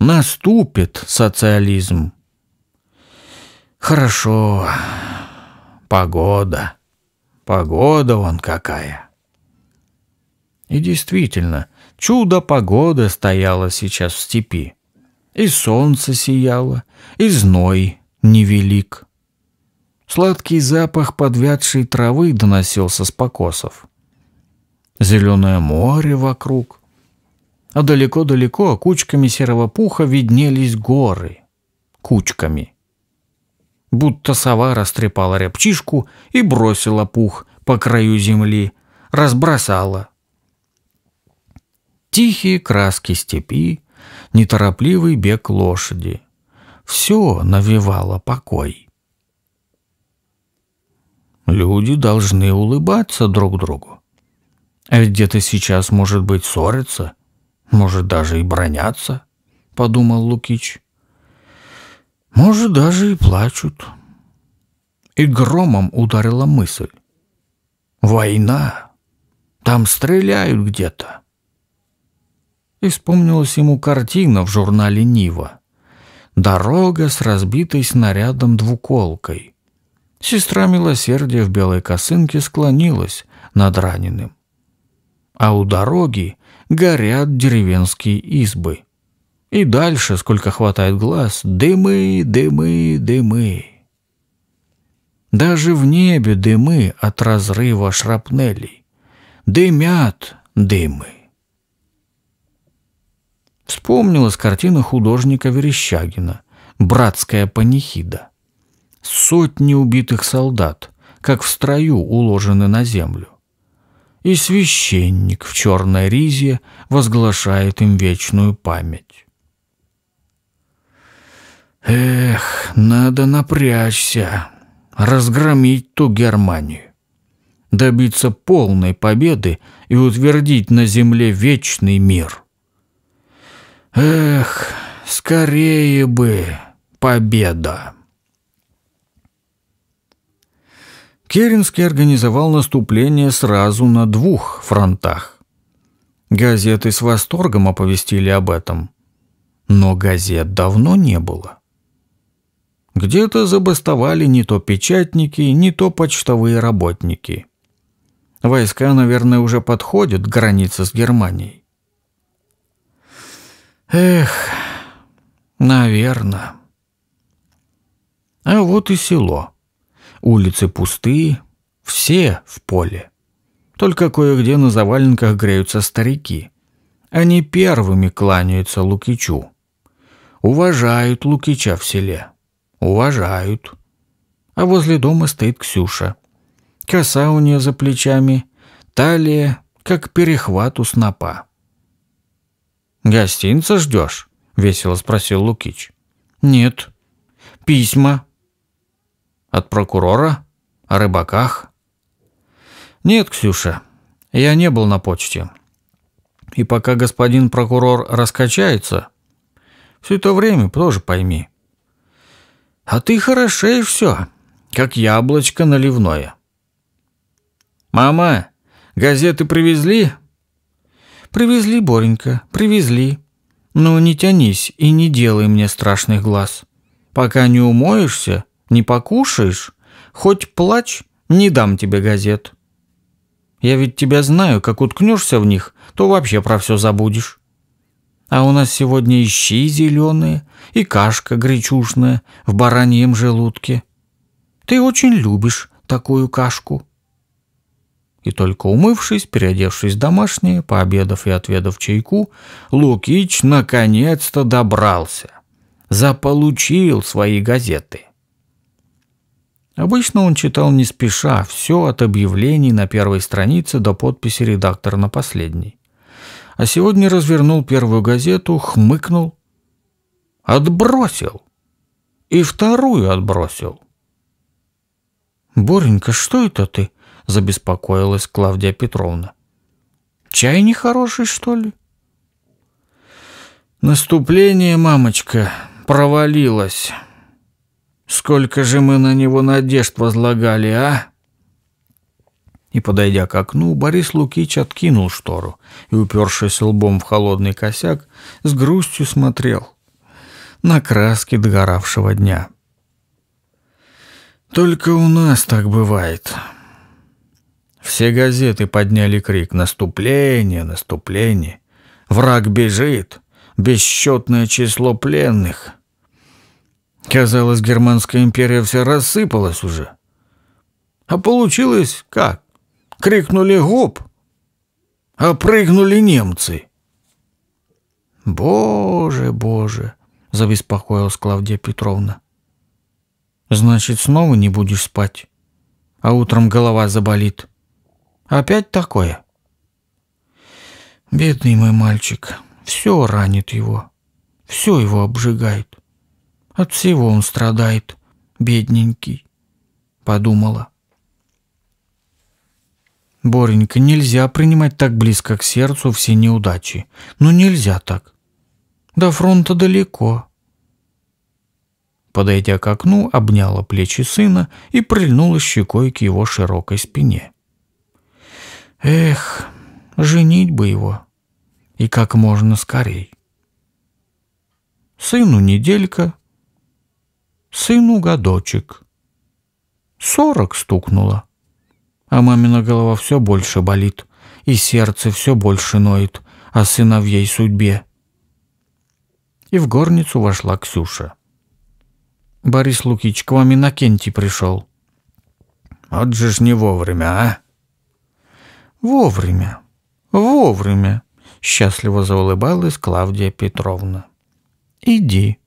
Наступит социализм. Хорошо. Погода. Погода вон какая. И действительно, чудо погода стояло сейчас в степи. И солнце сияло, и зной невелик. Сладкий запах подвядшей травы доносился с покосов. Зеленое море вокруг. А далеко-далеко кучками серого пуха виднелись горы. Кучками — будто сова растрепала рябчишку и бросила пух по краю земли, разбросала. Тихие краски степи, неторопливый бег лошади. Все навевало покой. Люди должны улыбаться друг другу. А ведь где-то сейчас, может быть, ссорятся, может, даже и бронятся, — подумал Лукич. Может, даже и плачут. И громом ударила мысль. Война. Там стреляют где-то. И вспомнилась ему картина в журнале «Нива». Дорога с разбитой снарядом двуколкой. Сестра милосердия в белой косынке склонилась над раненым. А у дороги горят деревенские избы. И дальше, сколько хватает глаз, дымы, дымы, дымы. Даже в небе дымы от разрыва шрапнелей. Дымят дымы. Вспомнилась картина художника Верещагина «Братская панихида». Сотни убитых солдат, как в строю, уложены на землю. И священник в черной ризе возглашает им вечную память. Эх, надо напрячься, разгромить ту Германию, добиться полной победы и утвердить на земле вечный мир. Эх, скорее бы победа! Керенский организовал наступление сразу на двух фронтах. Газеты с восторгом оповестили об этом. Но газет давно не было. Где-то забастовали не то печатники, не то почтовые работники. Войска, наверное, уже подходят к границе с Германией. Эх, наверное. А вот и село. Улицы пустые, все в поле. Только кое-где на заваленках греются старики. Они первыми кланяются Лукичу. Уважают Лукича в селе. Уважают. А возле дома стоит Ксюша. Коса у нее за плечами, талия, как перехват у снопа. «Гостинца ждешь?» – весело спросил Лукич. «Нет. Письма». «От прокурора? О рыбаках?» «Нет, Ксюша, я не был на почте. И пока господин прокурор раскачается, все это время тоже пойми, а ты хорошеешь все, как яблочко наливное. Мама, газеты привезли? Привезли, Боренька, привезли. Ну, не тянись и не делай мне страшных глаз. Пока не умоешься, не покушаешь, хоть плачь, не дам тебе газет. Я ведь тебя знаю, как уткнешься в них, то вообще про все забудешь. А у нас сегодня и щи зеленые, и кашка гречушная в бараньем желудке. Ты очень любишь такую кашку. И только умывшись, переодевшись в домашнее, пообедав и отведав чайку, Лукич наконец-то добрался. Заполучил свои газеты. Обычно он читал не спеша, все от объявлений на первой странице до подписи редактора на последней а сегодня развернул первую газету, хмыкнул. Отбросил. И вторую отбросил. «Боренька, что это ты?» – забеспокоилась Клавдия Петровна. «Чай нехороший, что ли?» «Наступление, мамочка, провалилось. Сколько же мы на него надежд возлагали, а?» И, подойдя к окну, Борис Лукич откинул штору и, упершись лбом в холодный косяк, с грустью смотрел на краски догоравшего дня. «Только у нас так бывает». Все газеты подняли крик «Наступление! Наступление!» «Враг бежит! Бесчетное число пленных!» Казалось, Германская империя вся рассыпалась уже. А получилось как? крикнули «Гоп!», а прыгнули немцы. «Боже, боже!» — забеспокоилась Клавдия Петровна. «Значит, снова не будешь спать, а утром голова заболит. Опять такое?» «Бедный мой мальчик, все ранит его, все его обжигает. От всего он страдает, бедненький», — подумала. Боренька, нельзя принимать так близко к сердцу все неудачи. Ну нельзя так. До фронта далеко. Подойдя к окну, обняла плечи сына и прильнула щекой к его широкой спине. Эх, женить бы его. И как можно скорей. Сыну неделька, сыну годочек. Сорок стукнуло а мамина голова все больше болит, и сердце все больше ноет о сыновьей судьбе. И в горницу вошла Ксюша. Борис Лукич, к вам Иннокентий пришел. Вот же ж не вовремя, а? Вовремя, вовремя, счастливо заулыбалась Клавдия Петровна. Иди,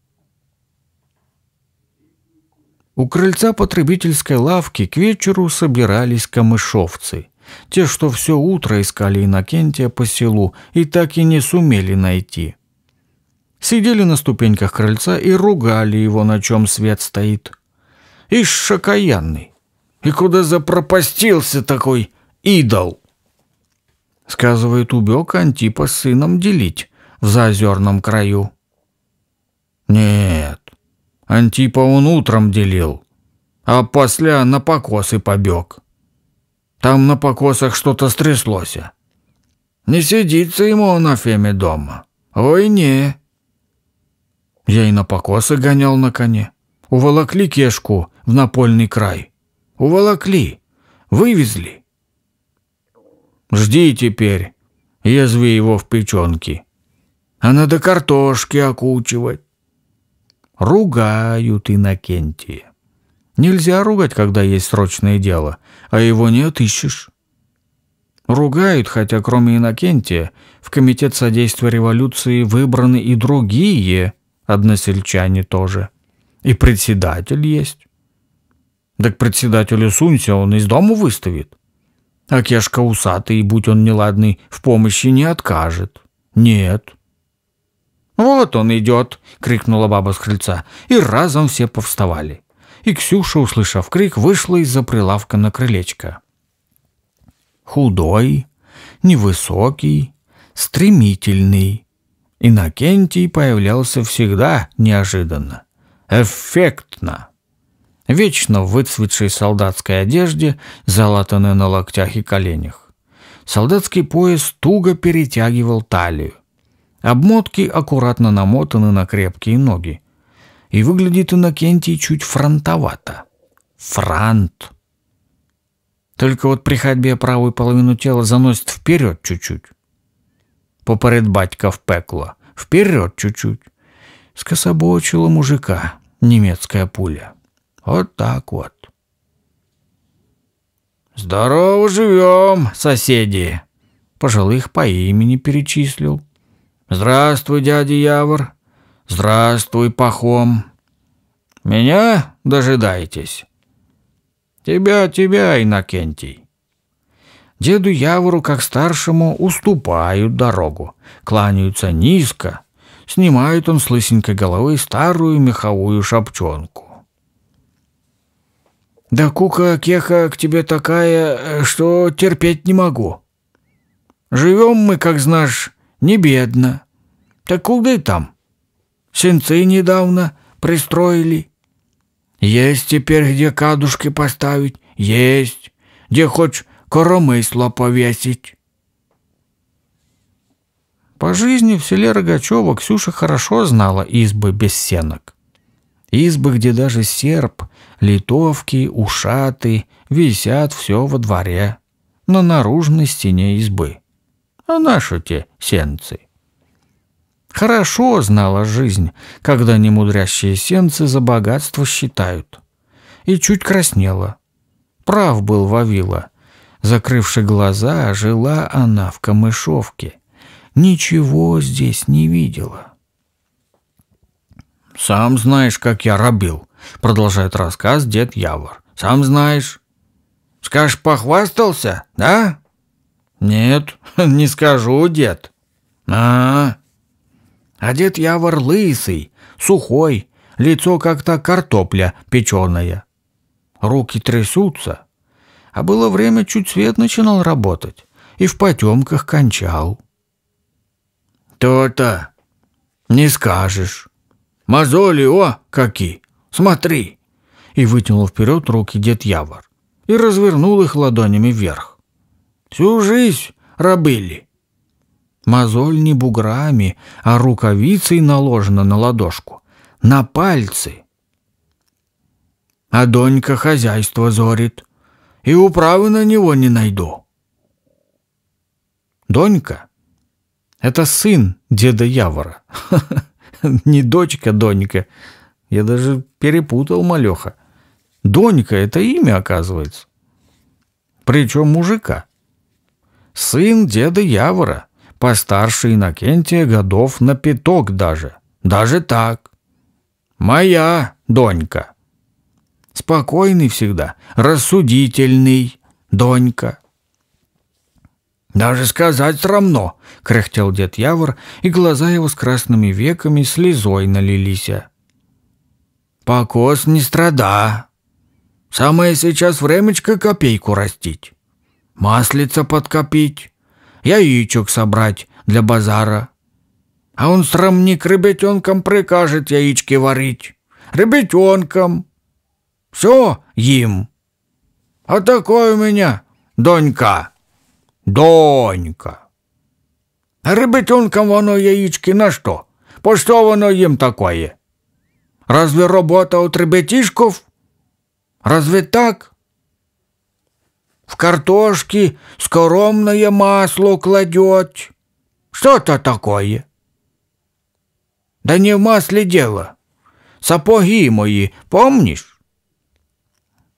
у крыльца потребительской лавки к вечеру собирались камышовцы. Те, что все утро искали Иннокентия по селу и так и не сумели найти. Сидели на ступеньках крыльца и ругали его, на чем свет стоит. Ишь, шакаянный! И куда запропастился такой идол? Сказывает, убег Антипа с сыном делить в заозерном краю. Нет, Антипа он утром делил, а после на покосы побег. Там на покосах что-то стряслось. Не сидится ему на феме дома. Ой, не. Я и на покосы гонял на коне. Уволокли кешку в напольный край. Уволокли. Вывезли. Жди теперь. Язви его в печенки. А надо картошки окучивать, Ругают Иннокентия. Нельзя ругать, когда есть срочное дело, а его не отыщешь. Ругают, хотя кроме Иннокентия в Комитет содействия революции выбраны и другие односельчане тоже. И председатель есть. Да к председателю сунься, он из дому выставит. А кешка усатый, будь он неладный, в помощи не откажет. Нет, «Вот он идет!» — крикнула баба с крыльца, и разом все повставали. И Ксюша, услышав крик, вышла из-за прилавка на крылечко. Худой, невысокий, стремительный. Иннокентий появлялся всегда неожиданно, эффектно. Вечно в выцветшей солдатской одежде, залатанной на локтях и коленях. Солдатский пояс туго перетягивал талию. Обмотки аккуратно намотаны на крепкие ноги. И выглядит Иннокентий чуть фронтовато. фронт. Только вот при ходьбе правую половину тела заносит вперед чуть-чуть. Поперед батька в пекло. Вперед чуть-чуть. Скособочила мужика немецкая пуля. Вот так вот. «Здорово живем, соседи!» Пожилых по имени перечислил. «Здравствуй, дядя Явор! Здравствуй, Пахом! Меня дожидаетесь. тебя, Иннокентий!» Деду Явору, как старшему, уступают дорогу, кланяются низко. Снимает он с лысенькой головы старую меховую шапчонку. «Да кука-кеха к тебе такая, э, что терпеть не могу. Живем мы, как знаешь, не бедно. Так куды там? Сенцы недавно пристроили. Есть теперь где кадушки поставить, есть, где хоть коромысло повесить. По жизни в селе Рогачева Ксюша хорошо знала избы без сенок. Избы, где даже серп, литовки, ушаты висят все во дворе, на наружной стене избы а наши те сенцы. Хорошо знала жизнь, когда немудрящие сенцы за богатство считают. И чуть краснела. Прав был Вавила. Закрывши глаза, жила она в камышовке. Ничего здесь не видела. «Сам знаешь, как я робил», — продолжает рассказ дед Явор. «Сам знаешь. Скажешь, похвастался, да?» «Нет, не скажу, дед». «А, -а, -а. одет я вор лысый, сухой, лицо как-то картопля печеная. Руки трясутся. А было время, чуть свет начинал работать, и в потемках кончал. То-то не скажешь. Мозоли, о, какие! Смотри!» И вытянул вперед руки дед Явор и развернул их ладонями вверх. Всю жизнь рабыли. Мозоль не буграми, а рукавицей наложена на ладошку, на пальцы. А донька хозяйство зорит, и управы на него не найду. Донька — это сын деда Явора. Не дочка Донька. Я даже перепутал малеха. Донька — это имя, оказывается. Причем мужика. Сын деда Явора, постарше Иннокентия годов на пяток даже. Даже так. Моя донька. Спокойный всегда, рассудительный донька. «Даже сказать равно, кряхтел дед Явор, и глаза его с красными веками слезой налились. «Покос не страда. Самое сейчас времечко копейку растить маслица подкопить, яичек собрать для базара. А он срамник ребятенкам прикажет яички варить. Ребятенкам. Все им. А такой у меня донька. Донька. А ребятенкам воно яички на что? По что воно им такое? Разве работа у ребятишков? Разве так? в картошке скоромное масло кладет. Что-то такое. Да не в масле дело. Сапоги мои, помнишь?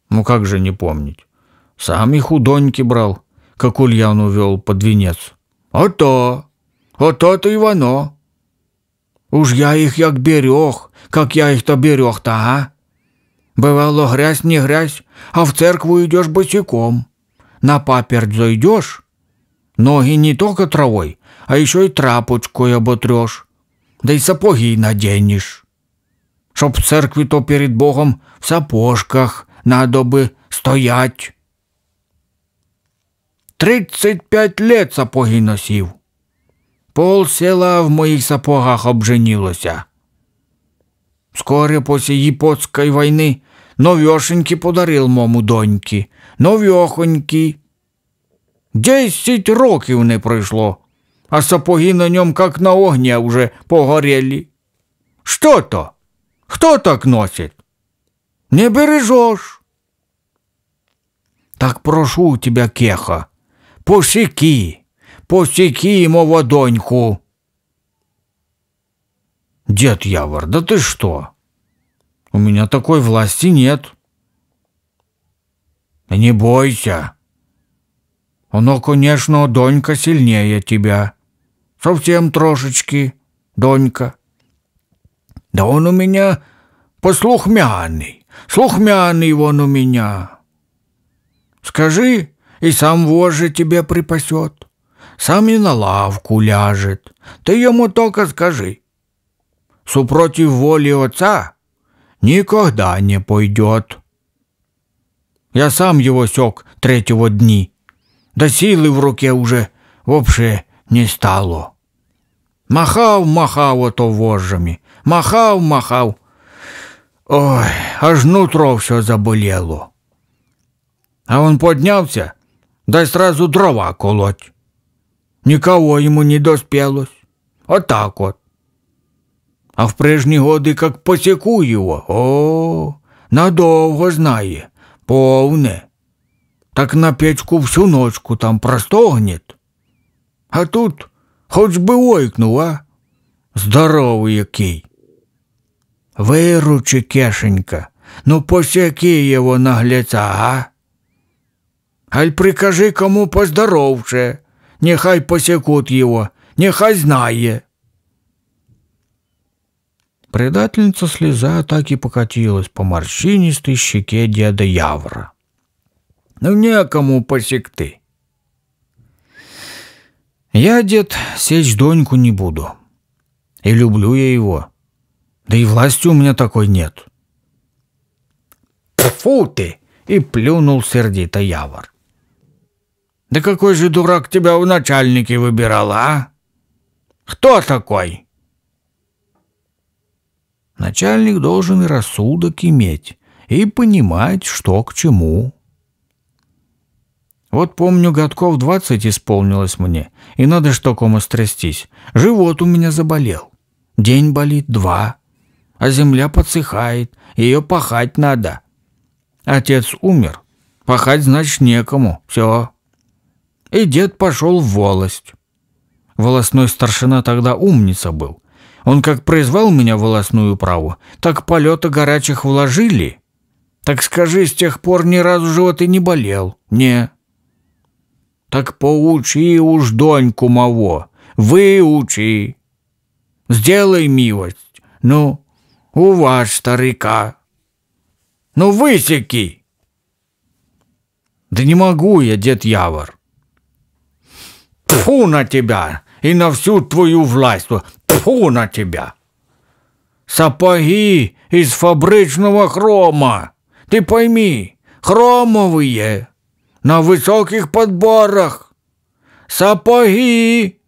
Ну как же не помнить? Сам их у Доньки брал, как Ульян увел под венец. А то, а то-то и воно. Уж я их як берег, как я их-то берег-то, а? Бывало, грязь не грязь, а в церкву идешь босиком. на паперть зайдешь, ноги не только травой, а еще и трапочкой оботрешь, да и сапоги наденешь. Чтоб в церкви то перед Богом в сапожках надо бы стоять. Тридцять п'ять лет сапоги носив, Пол села в моїх сапогах обженілося. Скоро після Єпотської войни новешеньки подарил мому доньки, новьохоньки. Десять років не пройшло, а сапоги на нем, как на огне, уже погорели. Что то? Кто так носит? Не бережешь. Так прошу тебя, Кеха, посеки, посеки ему водоньку. Дед Явор, да ты что? У меня такой власти нет. Не бойся. Оно, конечно, Донька сильнее тебя. Совсем трошечки, Донька. Да он у меня послухмяный, слухмяный он у меня. Скажи, и сам вожжи тебе припасет, сам и на лавку ляжет. Ты ему только скажи. Супротив воли отца никогда не пойдет. Я сам его сёк третьего дни. Да силы в руке уже вообще не стало. Махал, махав ото вожжами, махал, махал. Ой, аж нутро все заболело. А он поднялся, дай сразу дрова колоть. Никого ему не доспелось. Вот так вот. а в прежние годы как посеку его. О, надолго знає, полне. Так на печку всю ночку там простогнет. А тут хоч би ойкнув, а? Здоровий який. Виручи, кешенька, ну посяки його нагляця, а? Аль прикажи кому поздоровче, нехай посекут его, нехай знає. Предательница слеза так и покатилась по морщинистой щеке деда Явра. «Ну некому посек ты!» «Я, дед, сечь доньку не буду. И люблю я его. Да и власти у меня такой нет». «Фу ты!» — и плюнул сердито Явор. «Да какой же дурак тебя в начальнике выбирал, а? Кто такой?» Начальник должен и рассудок иметь, и понимать, что к чему. Вот помню, годков двадцать исполнилось мне, и надо ж такому страстись. Живот у меня заболел. День болит, два. А земля подсыхает, ее пахать надо. Отец умер. Пахать, значит, некому. Все. И дед пошел в волость. Волосной старшина тогда умница был. Он как призвал меня волосную праву, так полета горячих вложили. Так скажи, с тех пор ни разу живот и не болел. Не. Так поучи уж доньку моего, выучи. Сделай милость. Ну, у вас, старика. Ну, высеки. Да не могу я, дед Явор. Тьфу на тебя и на всю твою власть. Фу на тебя! Сапоги из фабричного хрома! Ты пойми, хромовые, на высоких подборах! Сапоги!»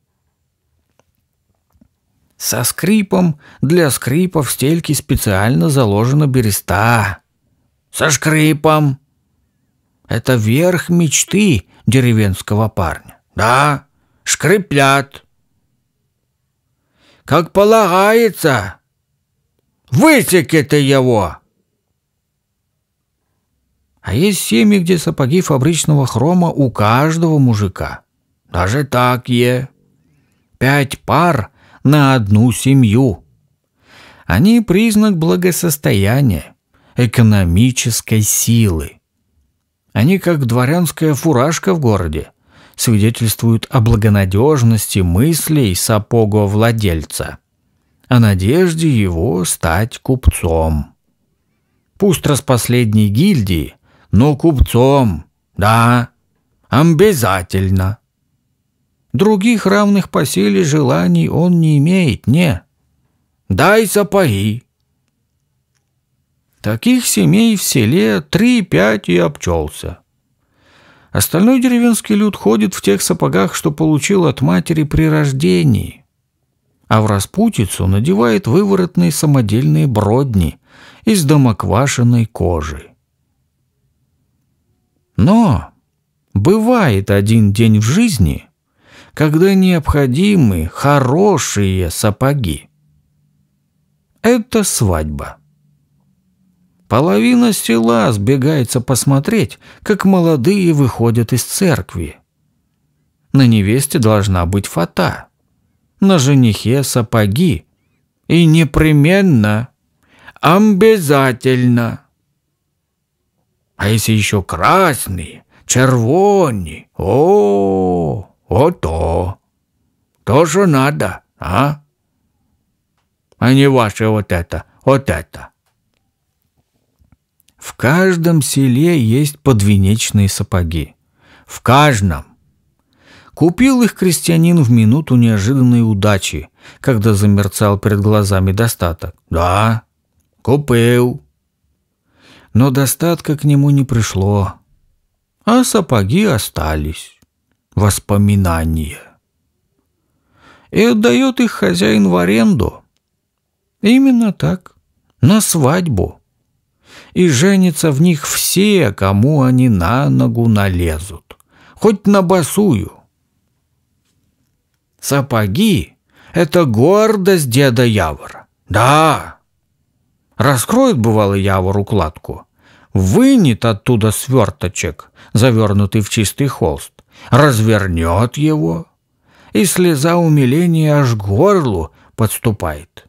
Со скрипом для скрипа в стельке специально заложена береста. Со скрипом. Это верх мечты деревенского парня. Да, шкриплят как полагается. Высеки ты его!» А есть семьи, где сапоги фабричного хрома у каждого мужика. Даже так е. Пять пар на одну семью. Они признак благосостояния, экономической силы. Они как дворянская фуражка в городе свидетельствуют о благонадежности мыслей владельца, о надежде его стать купцом. Пусть распоследней гильдии, но купцом, да, обязательно. Других равных по силе желаний он не имеет, не. Дай сапоги. Таких семей в селе три-пять и обчелся. Остальной деревенский люд ходит в тех сапогах, что получил от матери при рождении. А в распутицу надевает выворотные самодельные бродни из домоквашенной кожи. Но бывает один день в жизни, когда необходимы хорошие сапоги. Это свадьба. Половина села сбегается посмотреть, как молодые выходят из церкви. На невесте должна быть фата, на женихе сапоги. И непременно, обязательно. А если еще красные, червони, о, о то, то же надо, а? А не ваше вот это, вот это. В каждом селе есть подвенечные сапоги. В каждом. Купил их крестьянин в минуту неожиданной удачи, когда замерцал перед глазами достаток. Да, купил. Но достатка к нему не пришло, а сапоги остались. Воспоминания. И отдает их хозяин в аренду. Именно так, на свадьбу и женятся в них все, кому они на ногу налезут, хоть на босую. Сапоги — это гордость деда Явора. Да! Раскроет, бывало, Явор укладку, вынет оттуда сверточек, завернутый в чистый холст, развернет его, и слеза умиления аж горлу подступает.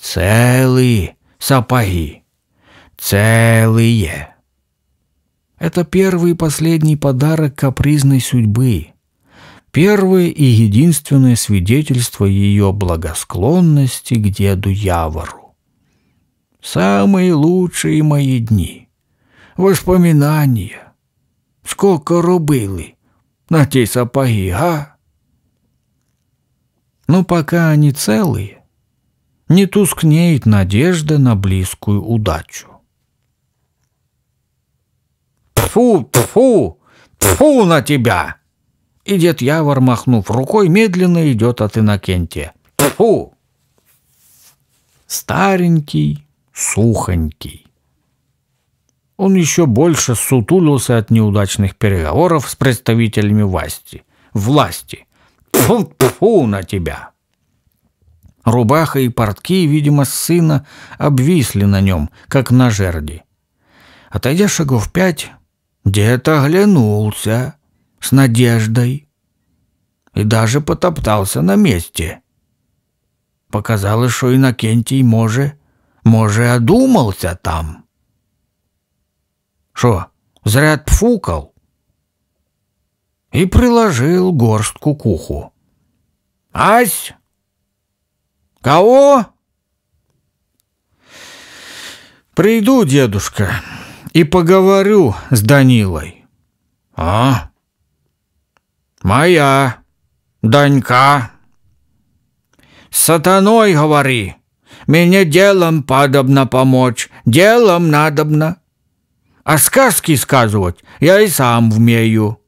Целые сапоги! Целые. Это первый и последний подарок капризной судьбы. Первое и единственное свидетельство ее благосклонности к деду Явору. Самые лучшие мои дни. Воспоминания. Сколько рубили на те сапоги, а? Но пока они целые, не тускнеет надежда на близкую удачу. Тфу, тфу, тфу на тебя!» И дед Явор, махнув рукой, медленно идет от Иннокентия. Тфу! Старенький, сухонький. Он еще больше сутулился от неудачных переговоров с представителями власти. Власти. Тфу, тфу на тебя! Рубаха и портки, видимо, сына обвисли на нем, как на жерди. Отойдя шагов пять, Дед оглянулся с надеждой и даже потоптался на месте. Показалось, что Иннокентий, может може, одумался там. Что, зря пфукал? И приложил горстку к уху. «Ась! Кого?» «Приду, дедушка» и поговорю с Данилой. А? Моя, Данька. Сатаной говори, мне делом подобно помочь, делом надобно. А сказки сказывать я и сам умею.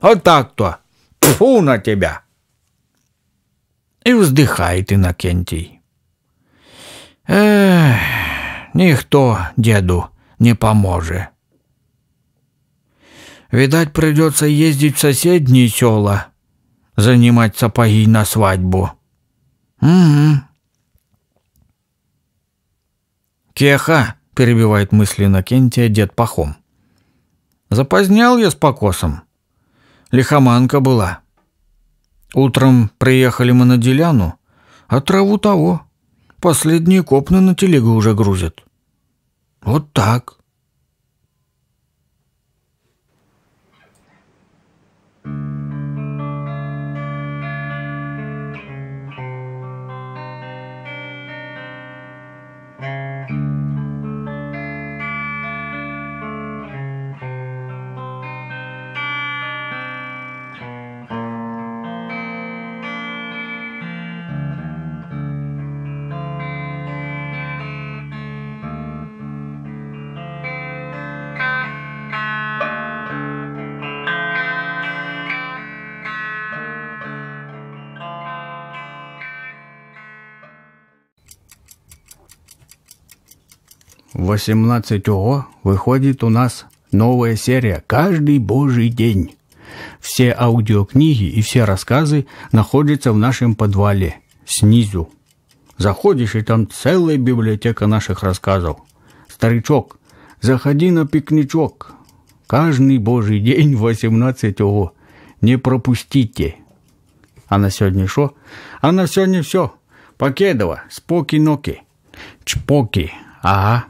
Вот так-то. Фу на тебя. И вздыхает Иннокентий. Эх, Никто деду не поможет. Видать, придется ездить в соседние села, занимать сапоги на свадьбу. Угу. Кеха, перебивает мысли Накентия дед Пахом. Запозднял я с покосом. Лихоманка была. Утром приехали мы на деляну, а траву того. Последние копны на телегу уже грузят. Вот так. 18-го выходит у нас новая серия «Каждый божий день». Все аудиокниги и все рассказы находятся в нашем подвале, снизу. Заходишь, и там целая библиотека наших рассказов. Старичок, заходи на пикничок. Каждый божий день 18 -го. Не пропустите. А на сегодня что? А на сегодня все. Покедова, споки-ноки. Чпоки. Ага.